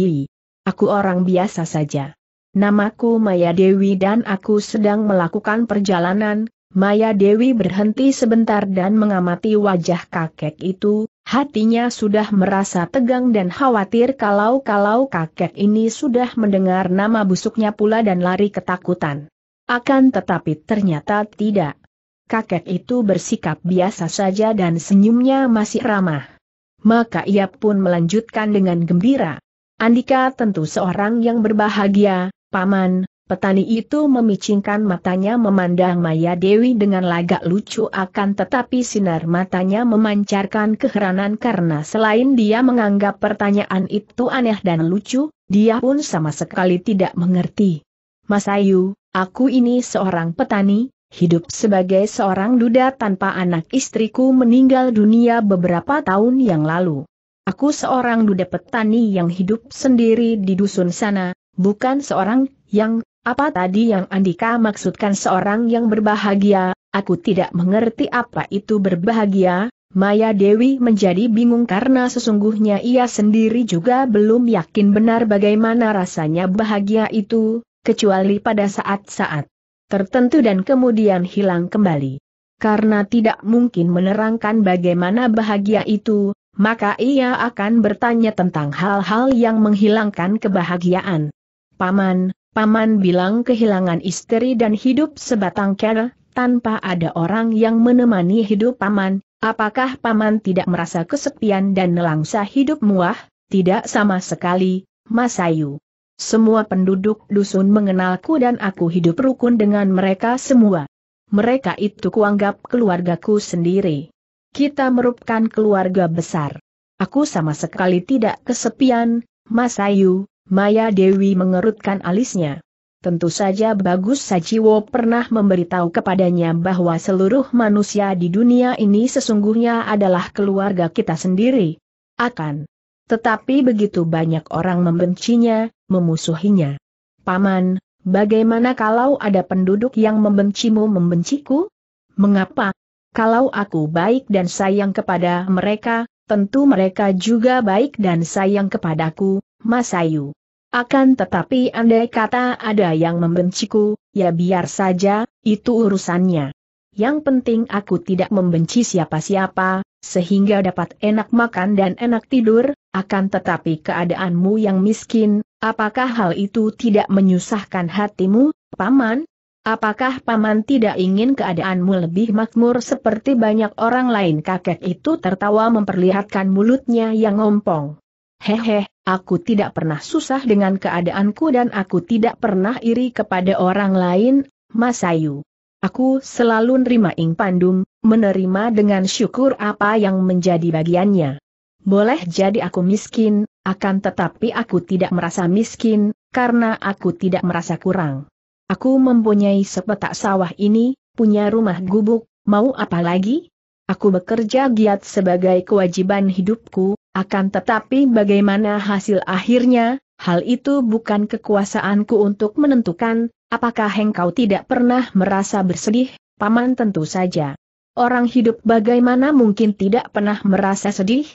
Aku orang biasa saja. Namaku Maya Dewi dan aku sedang melakukan perjalanan. Maya Dewi berhenti sebentar dan mengamati wajah kakek itu, Hatinya sudah merasa tegang dan khawatir kalau-kalau kakek ini sudah mendengar nama busuknya pula dan lari ketakutan. Akan tetapi ternyata tidak. Kakek itu bersikap biasa saja dan senyumnya masih ramah. Maka ia pun melanjutkan dengan gembira. Andika tentu seorang yang berbahagia, paman, Petani itu memicingkan matanya memandang Maya Dewi dengan lagak lucu akan tetapi sinar matanya memancarkan keheranan karena selain dia menganggap pertanyaan itu aneh dan lucu, dia pun sama sekali tidak mengerti. Mas Ayu, aku ini seorang petani, hidup sebagai seorang duda tanpa anak istriku meninggal dunia beberapa tahun yang lalu. Aku seorang duda petani yang hidup sendiri di dusun sana, bukan seorang yang apa tadi yang Andika maksudkan seorang yang berbahagia? Aku tidak mengerti apa itu berbahagia. Maya Dewi menjadi bingung karena sesungguhnya ia sendiri juga belum yakin benar bagaimana rasanya bahagia itu, kecuali pada saat-saat tertentu dan kemudian hilang kembali. Karena tidak mungkin menerangkan bagaimana bahagia itu, maka ia akan bertanya tentang hal-hal yang menghilangkan kebahagiaan. Paman, Paman bilang kehilangan istri dan hidup sebatang kera, tanpa ada orang yang menemani hidup Paman, apakah Paman tidak merasa kesepian dan nelangsa hidup muah? Tidak sama sekali, Mas Ayu. Semua penduduk dusun mengenalku dan aku hidup rukun dengan mereka semua. Mereka itu kuanggap keluargaku sendiri. Kita merupakan keluarga besar. Aku sama sekali tidak kesepian, Mas Ayu, Maya Dewi mengerutkan alisnya. Tentu saja Bagus Sajiwo pernah memberitahu kepadanya bahwa seluruh manusia di dunia ini sesungguhnya adalah keluarga kita sendiri. Akan. Tetapi begitu banyak orang membencinya, memusuhinya. Paman, bagaimana kalau ada penduduk yang membencimu membenciku? Mengapa? Kalau aku baik dan sayang kepada mereka, tentu mereka juga baik dan sayang kepadaku, Ayu. Akan tetapi andai kata ada yang membenciku, ya biar saja, itu urusannya. Yang penting aku tidak membenci siapa-siapa, sehingga dapat enak makan dan enak tidur, akan tetapi keadaanmu yang miskin, apakah hal itu tidak menyusahkan hatimu, Paman? Apakah Paman tidak ingin keadaanmu lebih makmur seperti banyak orang lain kakek itu tertawa memperlihatkan mulutnya yang ngompong. Hehe, Aku tidak pernah susah dengan keadaanku dan aku tidak pernah iri kepada orang lain, Mas Ayu. Aku selalu nerima Ing Pandum, menerima dengan syukur apa yang menjadi bagiannya. Boleh jadi aku miskin, akan tetapi aku tidak merasa miskin, karena aku tidak merasa kurang. Aku mempunyai sepetak sawah ini, punya rumah gubuk, mau apa lagi? Aku bekerja giat sebagai kewajiban hidupku, akan tetapi bagaimana hasil akhirnya, hal itu bukan kekuasaanku untuk menentukan, apakah engkau tidak pernah merasa bersedih, paman tentu saja. Orang hidup bagaimana mungkin tidak pernah merasa sedih?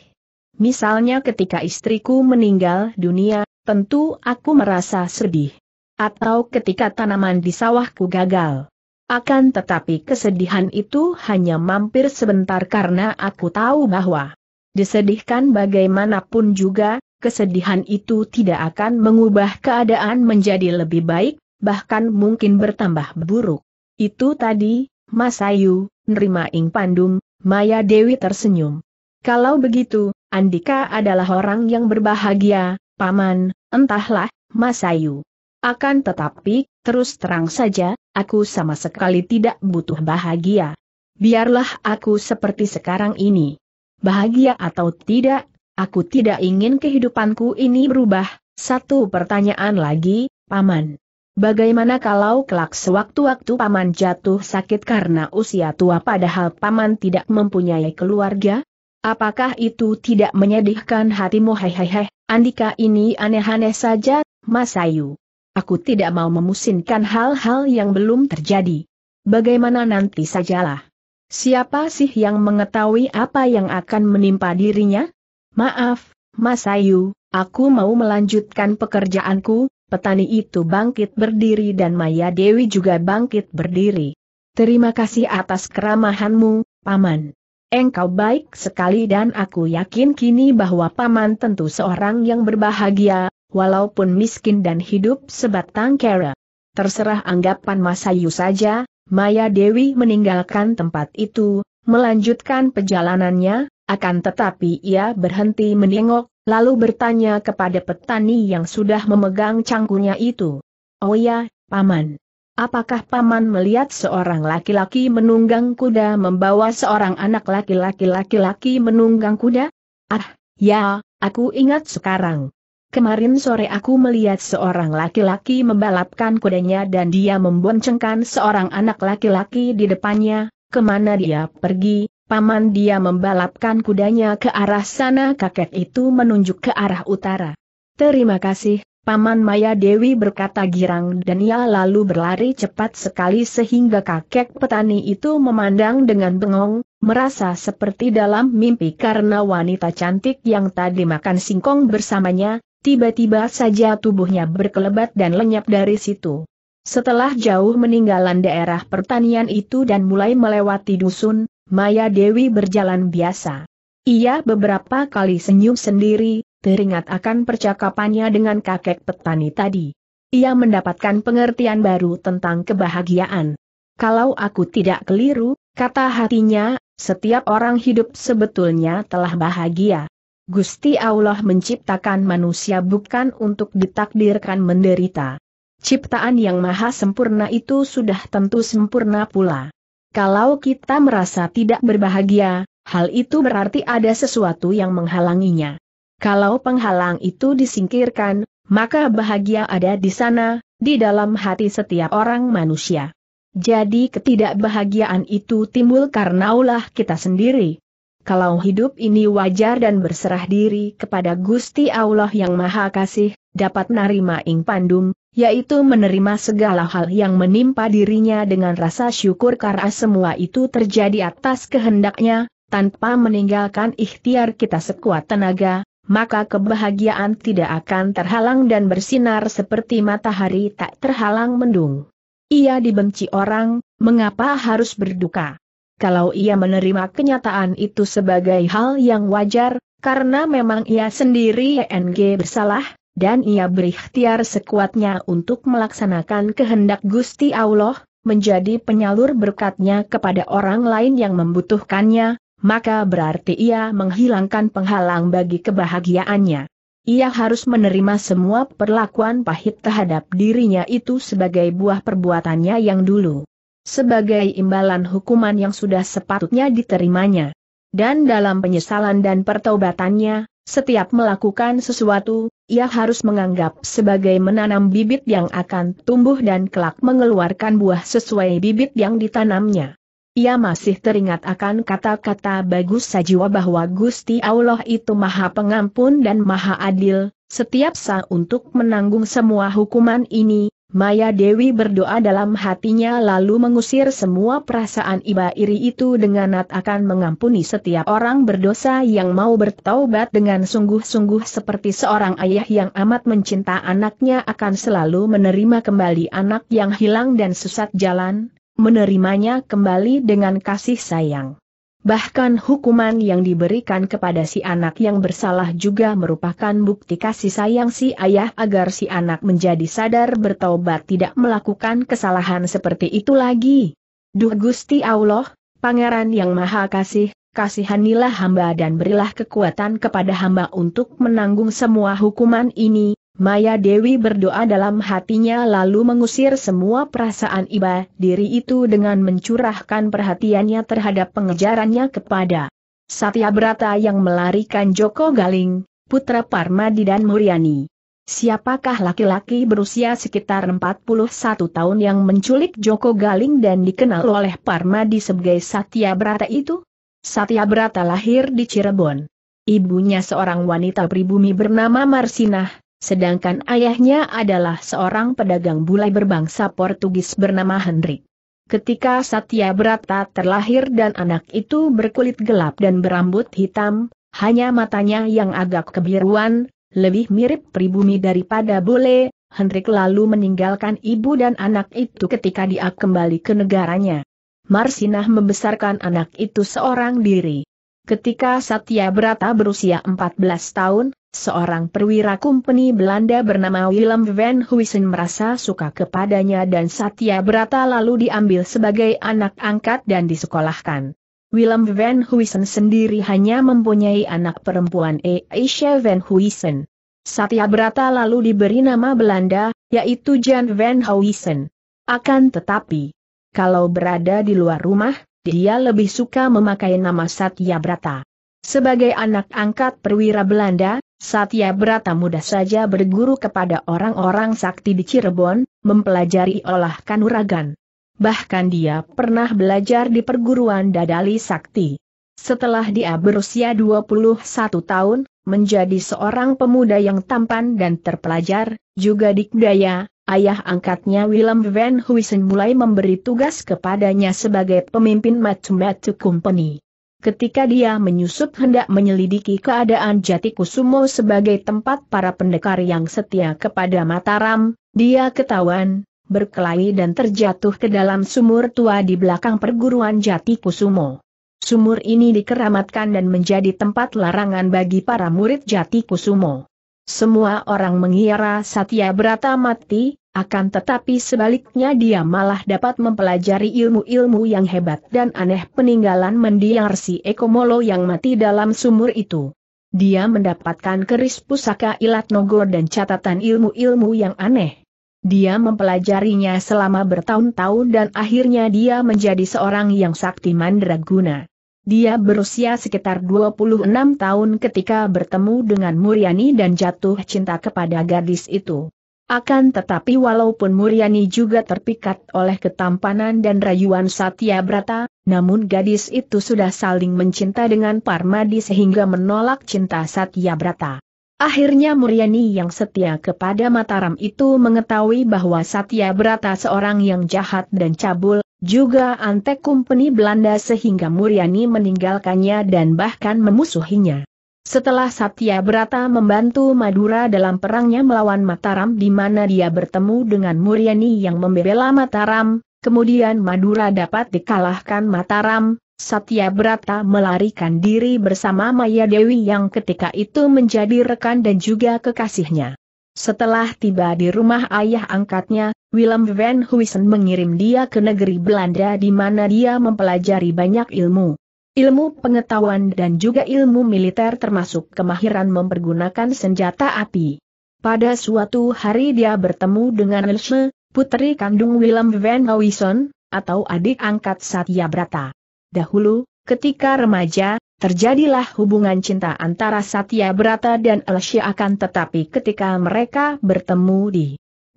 Misalnya ketika istriku meninggal dunia, tentu aku merasa sedih. Atau ketika tanaman di sawahku gagal. Akan tetapi kesedihan itu hanya mampir sebentar karena aku tahu bahwa Disedihkan bagaimanapun juga, kesedihan itu tidak akan mengubah keadaan menjadi lebih baik, bahkan mungkin bertambah buruk. Itu tadi, Masayu, nerima Ing Pandum, Maya Dewi tersenyum. Kalau begitu, Andika adalah orang yang berbahagia, Paman, entahlah, Mas Ayu. Akan tetapi, terus terang saja, aku sama sekali tidak butuh bahagia. Biarlah aku seperti sekarang ini bahagia atau tidak, aku tidak ingin kehidupanku ini berubah. Satu pertanyaan lagi, Paman. Bagaimana kalau kelak sewaktu-waktu Paman jatuh sakit karena usia tua padahal Paman tidak mempunyai keluarga? Apakah itu tidak menyedihkan hatimu hehehe, Andika ini aneh-aneh saja, Mas Ayu. Aku tidak mau memusinkan hal-hal yang belum terjadi. Bagaimana nanti sajalah. Siapa sih yang mengetahui apa yang akan menimpa dirinya? Maaf, Mas Ayu, aku mau melanjutkan pekerjaanku, petani itu bangkit berdiri dan Maya Dewi juga bangkit berdiri. Terima kasih atas keramahanmu, Paman. Engkau baik sekali dan aku yakin kini bahwa Paman tentu seorang yang berbahagia, walaupun miskin dan hidup sebatang kera. Terserah anggapan Mas Ayu saja, Maya Dewi meninggalkan tempat itu, melanjutkan perjalanannya, akan tetapi ia berhenti menengok, lalu bertanya kepada petani yang sudah memegang cangkunya itu. Oh ya, Paman. Apakah Paman melihat seorang laki-laki menunggang kuda membawa seorang anak laki-laki laki-laki menunggang kuda? Ah, ya, aku ingat sekarang. Kemarin sore aku melihat seorang laki-laki membalapkan kudanya dan dia memboncengkan seorang anak laki-laki di depannya, kemana dia pergi, paman dia membalapkan kudanya ke arah sana kakek itu menunjuk ke arah utara. Terima kasih, paman Maya Dewi berkata girang dan ia lalu berlari cepat sekali sehingga kakek petani itu memandang dengan bengong, merasa seperti dalam mimpi karena wanita cantik yang tadi makan singkong bersamanya, tiba-tiba saja tubuhnya berkelebat dan lenyap dari situ. Setelah jauh meninggalan daerah pertanian itu dan mulai melewati dusun, Maya Dewi berjalan biasa. Ia beberapa kali senyum sendiri, teringat akan percakapannya dengan kakek petani tadi. Ia mendapatkan pengertian baru tentang kebahagiaan. Kalau aku tidak keliru, kata hatinya, setiap orang hidup sebetulnya telah bahagia. Gusti Allah menciptakan manusia bukan untuk ditakdirkan menderita. Ciptaan yang maha sempurna itu sudah tentu sempurna pula. Kalau kita merasa tidak berbahagia, hal itu berarti ada sesuatu yang menghalanginya. Kalau penghalang itu disingkirkan, maka bahagia ada di sana, di dalam hati setiap orang manusia. Jadi ketidakbahagiaan itu timbul karena ulah kita sendiri kalau hidup ini wajar dan berserah diri kepada Gusti Allah yang Maha Kasih, dapat menerima ing pandum, yaitu menerima segala hal yang menimpa dirinya dengan rasa syukur karena semua itu terjadi atas kehendaknya, tanpa meninggalkan ikhtiar kita sekuat tenaga, maka kebahagiaan tidak akan terhalang dan bersinar seperti matahari tak terhalang mendung. Ia dibenci orang, mengapa harus berduka? kalau ia menerima kenyataan itu sebagai hal yang wajar, karena memang ia sendiri YNG bersalah, dan ia berikhtiar sekuatnya untuk melaksanakan kehendak Gusti Allah, menjadi penyalur berkatnya kepada orang lain yang membutuhkannya, maka berarti ia menghilangkan penghalang bagi kebahagiaannya. Ia harus menerima semua perlakuan pahit terhadap dirinya itu sebagai buah perbuatannya yang dulu sebagai imbalan hukuman yang sudah sepatutnya diterimanya. Dan dalam penyesalan dan pertobatannya, setiap melakukan sesuatu, ia harus menganggap sebagai menanam bibit yang akan tumbuh dan kelak mengeluarkan buah sesuai bibit yang ditanamnya. Ia masih teringat akan kata-kata bagus Sajiwa bahwa Gusti Allah itu maha pengampun dan maha adil, setiap sah untuk menanggung semua hukuman ini, Maya Dewi berdoa dalam hatinya lalu mengusir semua perasaan iba iri itu dengan nat akan mengampuni setiap orang berdosa yang mau bertaubat dengan sungguh-sungguh seperti seorang ayah yang amat mencinta anaknya akan selalu menerima kembali anak yang hilang dan sesat jalan, menerimanya kembali dengan kasih sayang. Bahkan hukuman yang diberikan kepada si anak yang bersalah juga merupakan bukti kasih sayang si ayah agar si anak menjadi sadar bertaubat tidak melakukan kesalahan seperti itu lagi. Duh Gusti Allah, Pangeran yang Maha Kasih, kasihanilah hamba dan berilah kekuatan kepada hamba untuk menanggung semua hukuman ini, Maya Dewi berdoa dalam hatinya lalu mengusir semua perasaan iba diri itu dengan mencurahkan perhatiannya terhadap pengejarannya kepada Satya Brata yang melarikan Joko Galing, putra Parmadi dan Muriani. Siapakah laki-laki berusia sekitar 41 tahun yang menculik Joko Galing dan dikenal oleh Parmadi sebagai Satya Brata itu? Satya Brata lahir di Cirebon. Ibunya seorang wanita pribumi bernama Marsinah, sedangkan ayahnya adalah seorang pedagang bulai berbangsa Portugis bernama Hendrik. Ketika Satya Brata terlahir dan anak itu berkulit gelap dan berambut hitam, hanya matanya yang agak kebiruan, lebih mirip pribumi daripada bule, Hendrik lalu meninggalkan ibu dan anak itu ketika dia kembali ke negaranya. Marsinah membesarkan anak itu seorang diri. Ketika Satya Brata berusia 14 tahun, Seorang perwira kumpeni Belanda bernama Willem van Huysen merasa suka kepadanya dan Satya Brata lalu diambil sebagai anak angkat dan disekolahkan. Willem van Huysen sendiri hanya mempunyai anak perempuan E. Aisha van Huysen. Satya Brata lalu diberi nama Belanda, yaitu Jan van Huysen. Akan tetapi, kalau berada di luar rumah, dia lebih suka memakai nama Satya Brata. Sebagai anak angkat perwira Belanda, Satya Brata mudah saja berguru kepada orang-orang sakti di Cirebon, mempelajari olah kanuragan. Bahkan dia pernah belajar di perguruan Dadali Sakti. Setelah dia berusia 21 tahun, menjadi seorang pemuda yang tampan dan terpelajar, juga dikdaya, ayah angkatnya Willem Van Huysen mulai memberi tugas kepadanya sebagai pemimpin Matsumatsu Company. Ketika dia menyusup hendak menyelidiki keadaan Jati Kusumo sebagai tempat para pendekar yang setia kepada Mataram, dia ketahuan, berkelahi dan terjatuh ke dalam sumur tua di belakang perguruan Jati Kusumo. Sumur ini dikeramatkan dan menjadi tempat larangan bagi para murid Jati Kusumo. Semua orang mengira Satya Brata mati, akan tetapi sebaliknya dia malah dapat mempelajari ilmu-ilmu yang hebat dan aneh peninggalan mendiar si Ekomolo yang mati dalam sumur itu. Dia mendapatkan keris pusaka ilat nogor dan catatan ilmu-ilmu yang aneh. Dia mempelajarinya selama bertahun-tahun dan akhirnya dia menjadi seorang yang sakti mandraguna. Dia berusia sekitar 26 tahun ketika bertemu dengan Muriani dan jatuh cinta kepada gadis itu. Akan tetapi walaupun Muriani juga terpikat oleh ketampanan dan rayuan Satya Brata, namun gadis itu sudah saling mencinta dengan Parmadi sehingga menolak cinta Satya Brata. Akhirnya Muriani yang setia kepada Mataram itu mengetahui bahwa Satya Brata seorang yang jahat dan cabul, juga antek kumpeni Belanda sehingga Muriani meninggalkannya dan bahkan memusuhinya. Setelah Satya Brata membantu Madura dalam perangnya melawan Mataram di mana dia bertemu dengan Muryani yang membela Mataram, kemudian Madura dapat dikalahkan Mataram, Satya Brata melarikan diri bersama Maya Dewi yang ketika itu menjadi rekan dan juga kekasihnya. Setelah tiba di rumah ayah angkatnya, Willem van Huysen mengirim dia ke negeri Belanda di mana dia mempelajari banyak ilmu. Ilmu pengetahuan dan juga ilmu militer termasuk kemahiran mempergunakan senjata api. Pada suatu hari dia bertemu dengan Elshe, putri kandung Willem van Howison, atau adik angkat Satya Brata. Dahulu, ketika remaja, terjadilah hubungan cinta antara Satya Brata dan Elshe akan tetapi ketika mereka bertemu di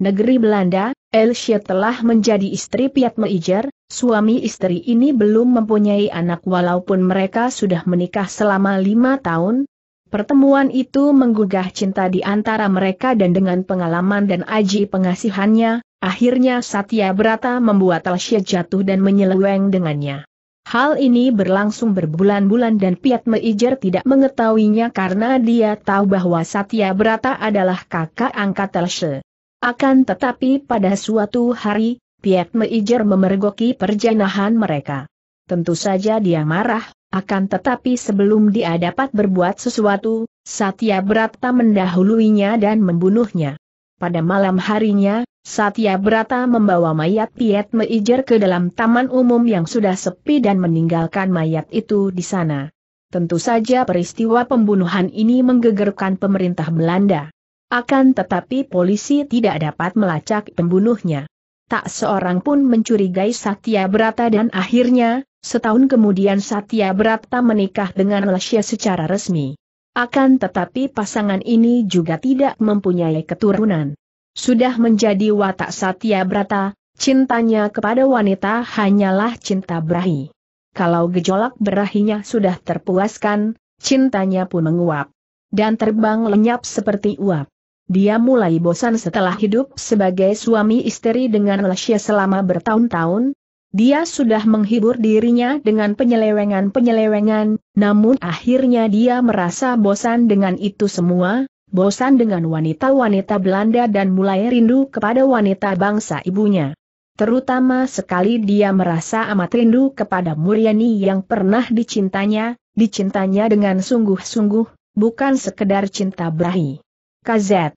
negeri Belanda, Elshe telah menjadi istri pihak Meijer, Suami istri ini belum mempunyai anak walaupun mereka sudah menikah selama lima tahun. Pertemuan itu menggugah cinta di antara mereka dan dengan pengalaman dan aji pengasihannya, akhirnya Satya Brata membuat Alsya jatuh dan menyeleweng dengannya. Hal ini berlangsung berbulan-bulan dan Piat Meijer tidak mengetahuinya karena dia tahu bahwa Satya Brata adalah kakak angkat Alsya. Akan tetapi pada suatu hari, Piet Meijer memergoki perjanahan mereka. Tentu saja dia marah, akan tetapi sebelum dia dapat berbuat sesuatu, Satya Brata mendahuluinya dan membunuhnya. Pada malam harinya, Satya Brata membawa mayat Piet Meijer ke dalam taman umum yang sudah sepi dan meninggalkan mayat itu di sana. Tentu saja peristiwa pembunuhan ini menggegerkan pemerintah Belanda. Akan tetapi polisi tidak dapat melacak pembunuhnya tak seorang pun mencurigai Satya Brata dan akhirnya, setahun kemudian Satya Brata menikah dengan Lasya secara resmi. Akan tetapi pasangan ini juga tidak mempunyai keturunan. Sudah menjadi watak Satya Brata, cintanya kepada wanita hanyalah cinta berahi. Kalau gejolak berahinya sudah terpuaskan, cintanya pun menguap. Dan terbang lenyap seperti uap. Dia mulai bosan setelah hidup sebagai suami istri dengan Lesya selama bertahun-tahun. Dia sudah menghibur dirinya dengan penyelewengan-penyelewengan, namun akhirnya dia merasa bosan dengan itu semua, bosan dengan wanita-wanita Belanda dan mulai rindu kepada wanita bangsa ibunya. Terutama sekali dia merasa amat rindu kepada Muriani yang pernah dicintanya, dicintanya dengan sungguh-sungguh, bukan sekedar cinta berahi. KZ.